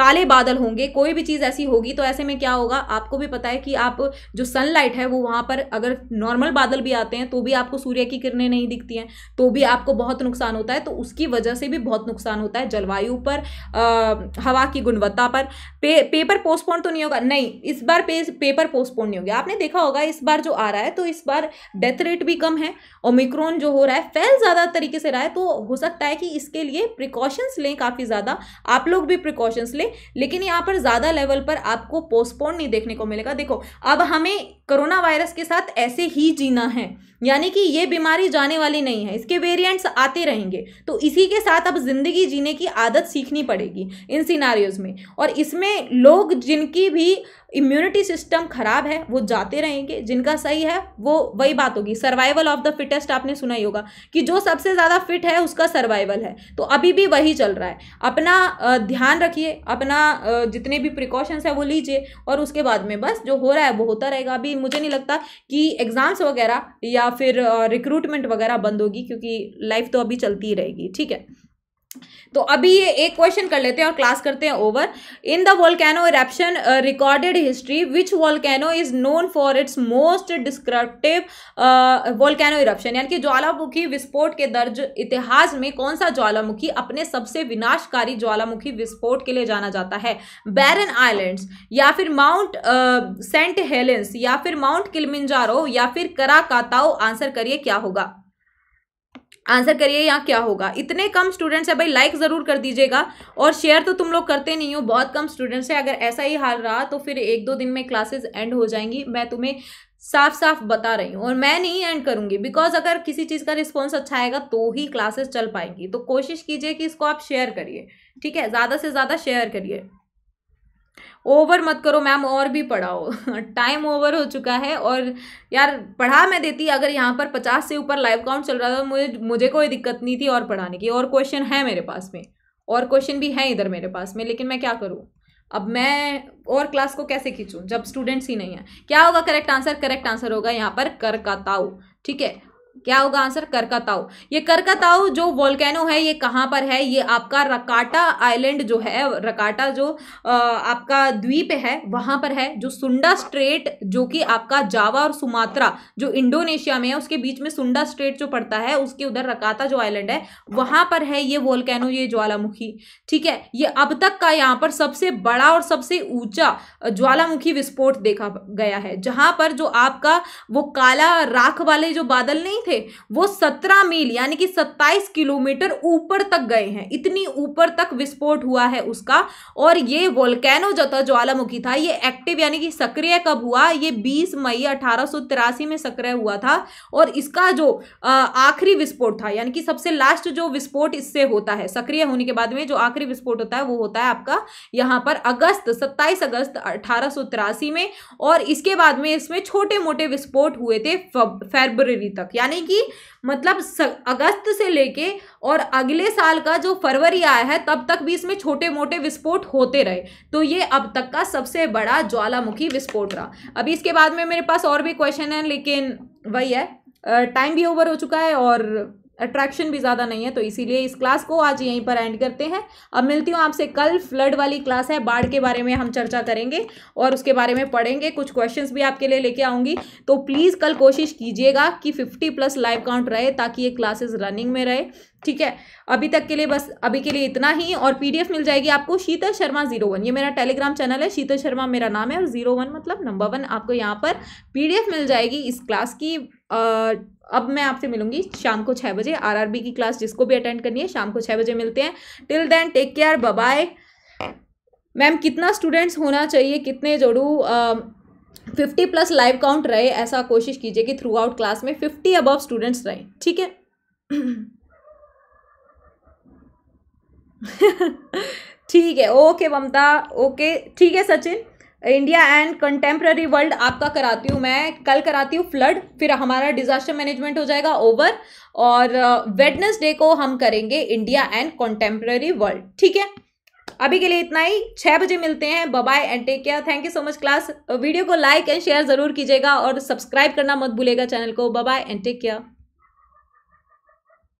काले बादल होंगे कोई भी चीज़ ऐसी होगी तो ऐसे में क्या होगा आपको भी पता है कि आप जो सनलाइट है वो वहाँ पर अगर नॉर्मल बादल भी आते हैं तो भी आपको सूर्य की किरणें नहीं दिखती हैं तो भी आपको बहुत नुकसान होता है तो उसकी वजह से भी बहुत नुकसान होता है जलवायु पर पर आ, हवा की गुणवत्ता पर पे, पेपर पोस्टपोन तो नहीं होगा नहीं इस बार पे, पेपर पोस्टपोन नहीं होगा आपने देखा होगा इस बार जो आ रहा है तो इस बार डेथ रेट भी कम है ओमिक्रॉन जो हो रहा है फैल ज़्यादा तरीके से रहा है तो हो सकता है कि इसके लिए प्रिकॉशंस लें काफ़ी ज़्यादा आप लोग भी प्रिकॉशंस लें लेकिन यहाँ पर ज़्यादा लेवल पर आपको पोस्टपोन नहीं देखने को मिलेगा देखो अब हमें कोरोना वायरस के साथ ऐसे ही जीना है यानी कि ये बीमारी जाने वाली नहीं है इसके वेरिएंट्स आते रहेंगे तो इसी के साथ अब जिंदगी जीने की आदत सीख सीखनी पड़ेगी इन सिनारियोज में और इसमें लोग जिनकी भी इम्यूनिटी सिस्टम खराब है वो जाते रहेंगे जिनका सही है वो वही बात होगी सर्वाइवल ऑफ द फिटेस्ट आपने सुना ही होगा कि जो सबसे ज़्यादा फिट है उसका सर्वाइवल है तो अभी भी वही चल रहा है अपना ध्यान रखिए अपना जितने भी प्रिकॉशंस है वो लीजिए और उसके बाद में बस जो हो रहा है वो होता रहेगा अभी मुझे नहीं लगता कि एग्ज़ाम्स वगैरह या फिर रिक्रूटमेंट वगैरह बंद होगी क्योंकि लाइफ तो अभी चलती ही रहेगी ठीक है तो अभी ये एक क्वेश्चन कर लेते हैं और क्लास करते हैं over in the volcano eruption recorded history which volcano is known for its most destructive volcano eruption यानी कि ज्वालामुखी विस्फोट के दर्ज इतिहास में कौन सा ज्वालामुखी अपने सबसे विनाशकारी ज्वालामुखी विस्फोट के लिए जाना जाता है बैरन आइलैंड्स या फिर माउंट सेंट हेलेंस या फिर माउंट किलमिंजारो या फिर कराकाताओ आंसर करिए क्या होगा आंसर करिए यहाँ क्या होगा इतने कम स्टूडेंट्स है भाई लाइक ज़रूर कर दीजिएगा और शेयर तो तुम लोग करते नहीं हो बहुत कम स्टूडेंट्स है अगर ऐसा ही हाल रहा तो फिर एक दो दिन में क्लासेस एंड हो जाएंगी मैं तुम्हें साफ साफ बता रही हूँ और मैं नहीं एंड करूँगी बिकॉज अगर किसी चीज़ का रिस्पॉन्स अच्छा आएगा तो ही क्लासेस चल पाएंगी तो कोशिश कीजिए कि इसको आप शेयर करिए ठीक है ज़्यादा से ज़्यादा शेयर करिए ओवर मत करो मैम और भी पढ़ाओ टाइम (laughs) ओवर हो चुका है और यार पढ़ा मैं देती अगर यहाँ पर पचास से ऊपर लाइव काउंट चल रहा था मुझे मुझे कोई दिक्कत नहीं थी और पढ़ाने की और क्वेश्चन है मेरे पास में और क्वेश्चन भी हैं इधर मेरे पास में लेकिन मैं क्या करूँ अब मैं और क्लास को कैसे खींचूँ जब स्टूडेंट्स ही नहीं है क्या होगा करेक्ट आंसर करेक्ट आंसर होगा यहाँ पर करकाताओ ठीक है क्या होगा आंसर करकाताओ ये करकाताओ जो वॉल्केनो है ये कहाँ पर है ये आपका रकाटा आइलैंड जो है रकाटा जो आपका द्वीप है वहाँ पर है जो सुंडा स्ट्रेट जो कि आपका जावा और सुमात्रा जो इंडोनेशिया में है उसके बीच में सुंडा स्ट्रेट जो पड़ता है उसके उधर रकाता जो आइलैंड है वहाँ पर है ये वॉल्केनो ये ज्वालामुखी ठीक है ये अब तक का यहाँ पर सबसे बड़ा और सबसे ऊंचा ज्वालामुखी विस्फोट देखा गया है जहाँ पर जो आपका वो काला राख वाले जो बादल नहीं थे वो सत्रह मील यानी कि सत्ताईस किलोमीटर ऊपर तक गए हैं इतनी ऊपर तक विस्फोट हुआ है उसका और ये वोल्केनो जो था ज्वालामुखी था ये एक्टिव यानी कि सक्रिय कब हुआ ये बीस मई अठारह में सक्रिय हुआ था और इसका जो आखिरी विस्फोट था यानी कि सबसे लास्ट जो विस्फोट इससे होता है सक्रिय होने के बाद में जो आखिरी विस्फोट होता है वो होता है आपका यहाँ पर अगस्त सत्ताईस अगस्त अठारह में और इसके बाद में इसमें छोटे मोटे विस्फोट हुए थे फेबर तक यानी यानी कि मतलब अगस्त से लेके और अगले साल का जो फरवरी आया है तब तक भी इसमें छोटे मोटे विस्फोट होते रहे तो ये अब तक का सबसे बड़ा ज्वालामुखी विस्फोट रहा अभी इसके बाद में मेरे पास और भी क्वेश्चन है लेकिन वही है टाइम भी ओवर हो चुका है और अट्रैक्शन भी ज़्यादा नहीं है तो इसीलिए इस क्लास को आज यहीं पर एंड करते हैं अब मिलती हूँ आपसे कल फ्लड वाली क्लास है बाढ़ के बारे में हम चर्चा करेंगे और उसके बारे में पढ़ेंगे कुछ क्वेश्चंस भी आपके लिए लेके आऊँगी तो प्लीज़ कल कोशिश कीजिएगा कि फिफ्टी प्लस लाइव काउंट रहे ताकि ये क्लासेस रनिंग में रहे ठीक है अभी तक के लिए बस अभी के लिए इतना ही और पी मिल जाएगी आपको शीतल शर्मा जीरो वन ये मेरा टेलीग्राम चैनल है शीतल शर्मा मेरा नाम है और जीरो वन मतलब नंबर वन आपको यहाँ पर पी मिल जाएगी इस क्लास की अब मैं आपसे मिलूंगी शाम को छः बजे आरआरबी की क्लास जिसको भी अटेंड करनी है शाम को छः बजे मिलते हैं till then take care bye ma'am कितना स्टूडेंट्स होना चाहिए कितने जोड़ू फिफ्टी प्लस लाइव काउंट रहे ऐसा कोशिश कीजिए कि थ्रू आउट क्लास में फिफ्टी अबव स्टूडेंट्स रहें ठीक है (laughs) ठीक है ओके ममता ओके ठीक है Sachin India and contemporary world आपका कराती हूँ मैं कल कराती हूँ फ्लड फिर हमारा डिजास्टर मैनेजमेंट हो जाएगा ओवर और वेडनेसडे को हम करेंगे इंडिया एंड कंटेम्प्ररी वर्ल्ड ठीक है अभी के लिए इतना ही छः बजे मिलते हैं bye and take care thank you so much class video को लाइक एंड शेयर जरूर कीजिएगा और सब्सक्राइब करना मत भूलेगा चैनल को बाय एंड टेक केयर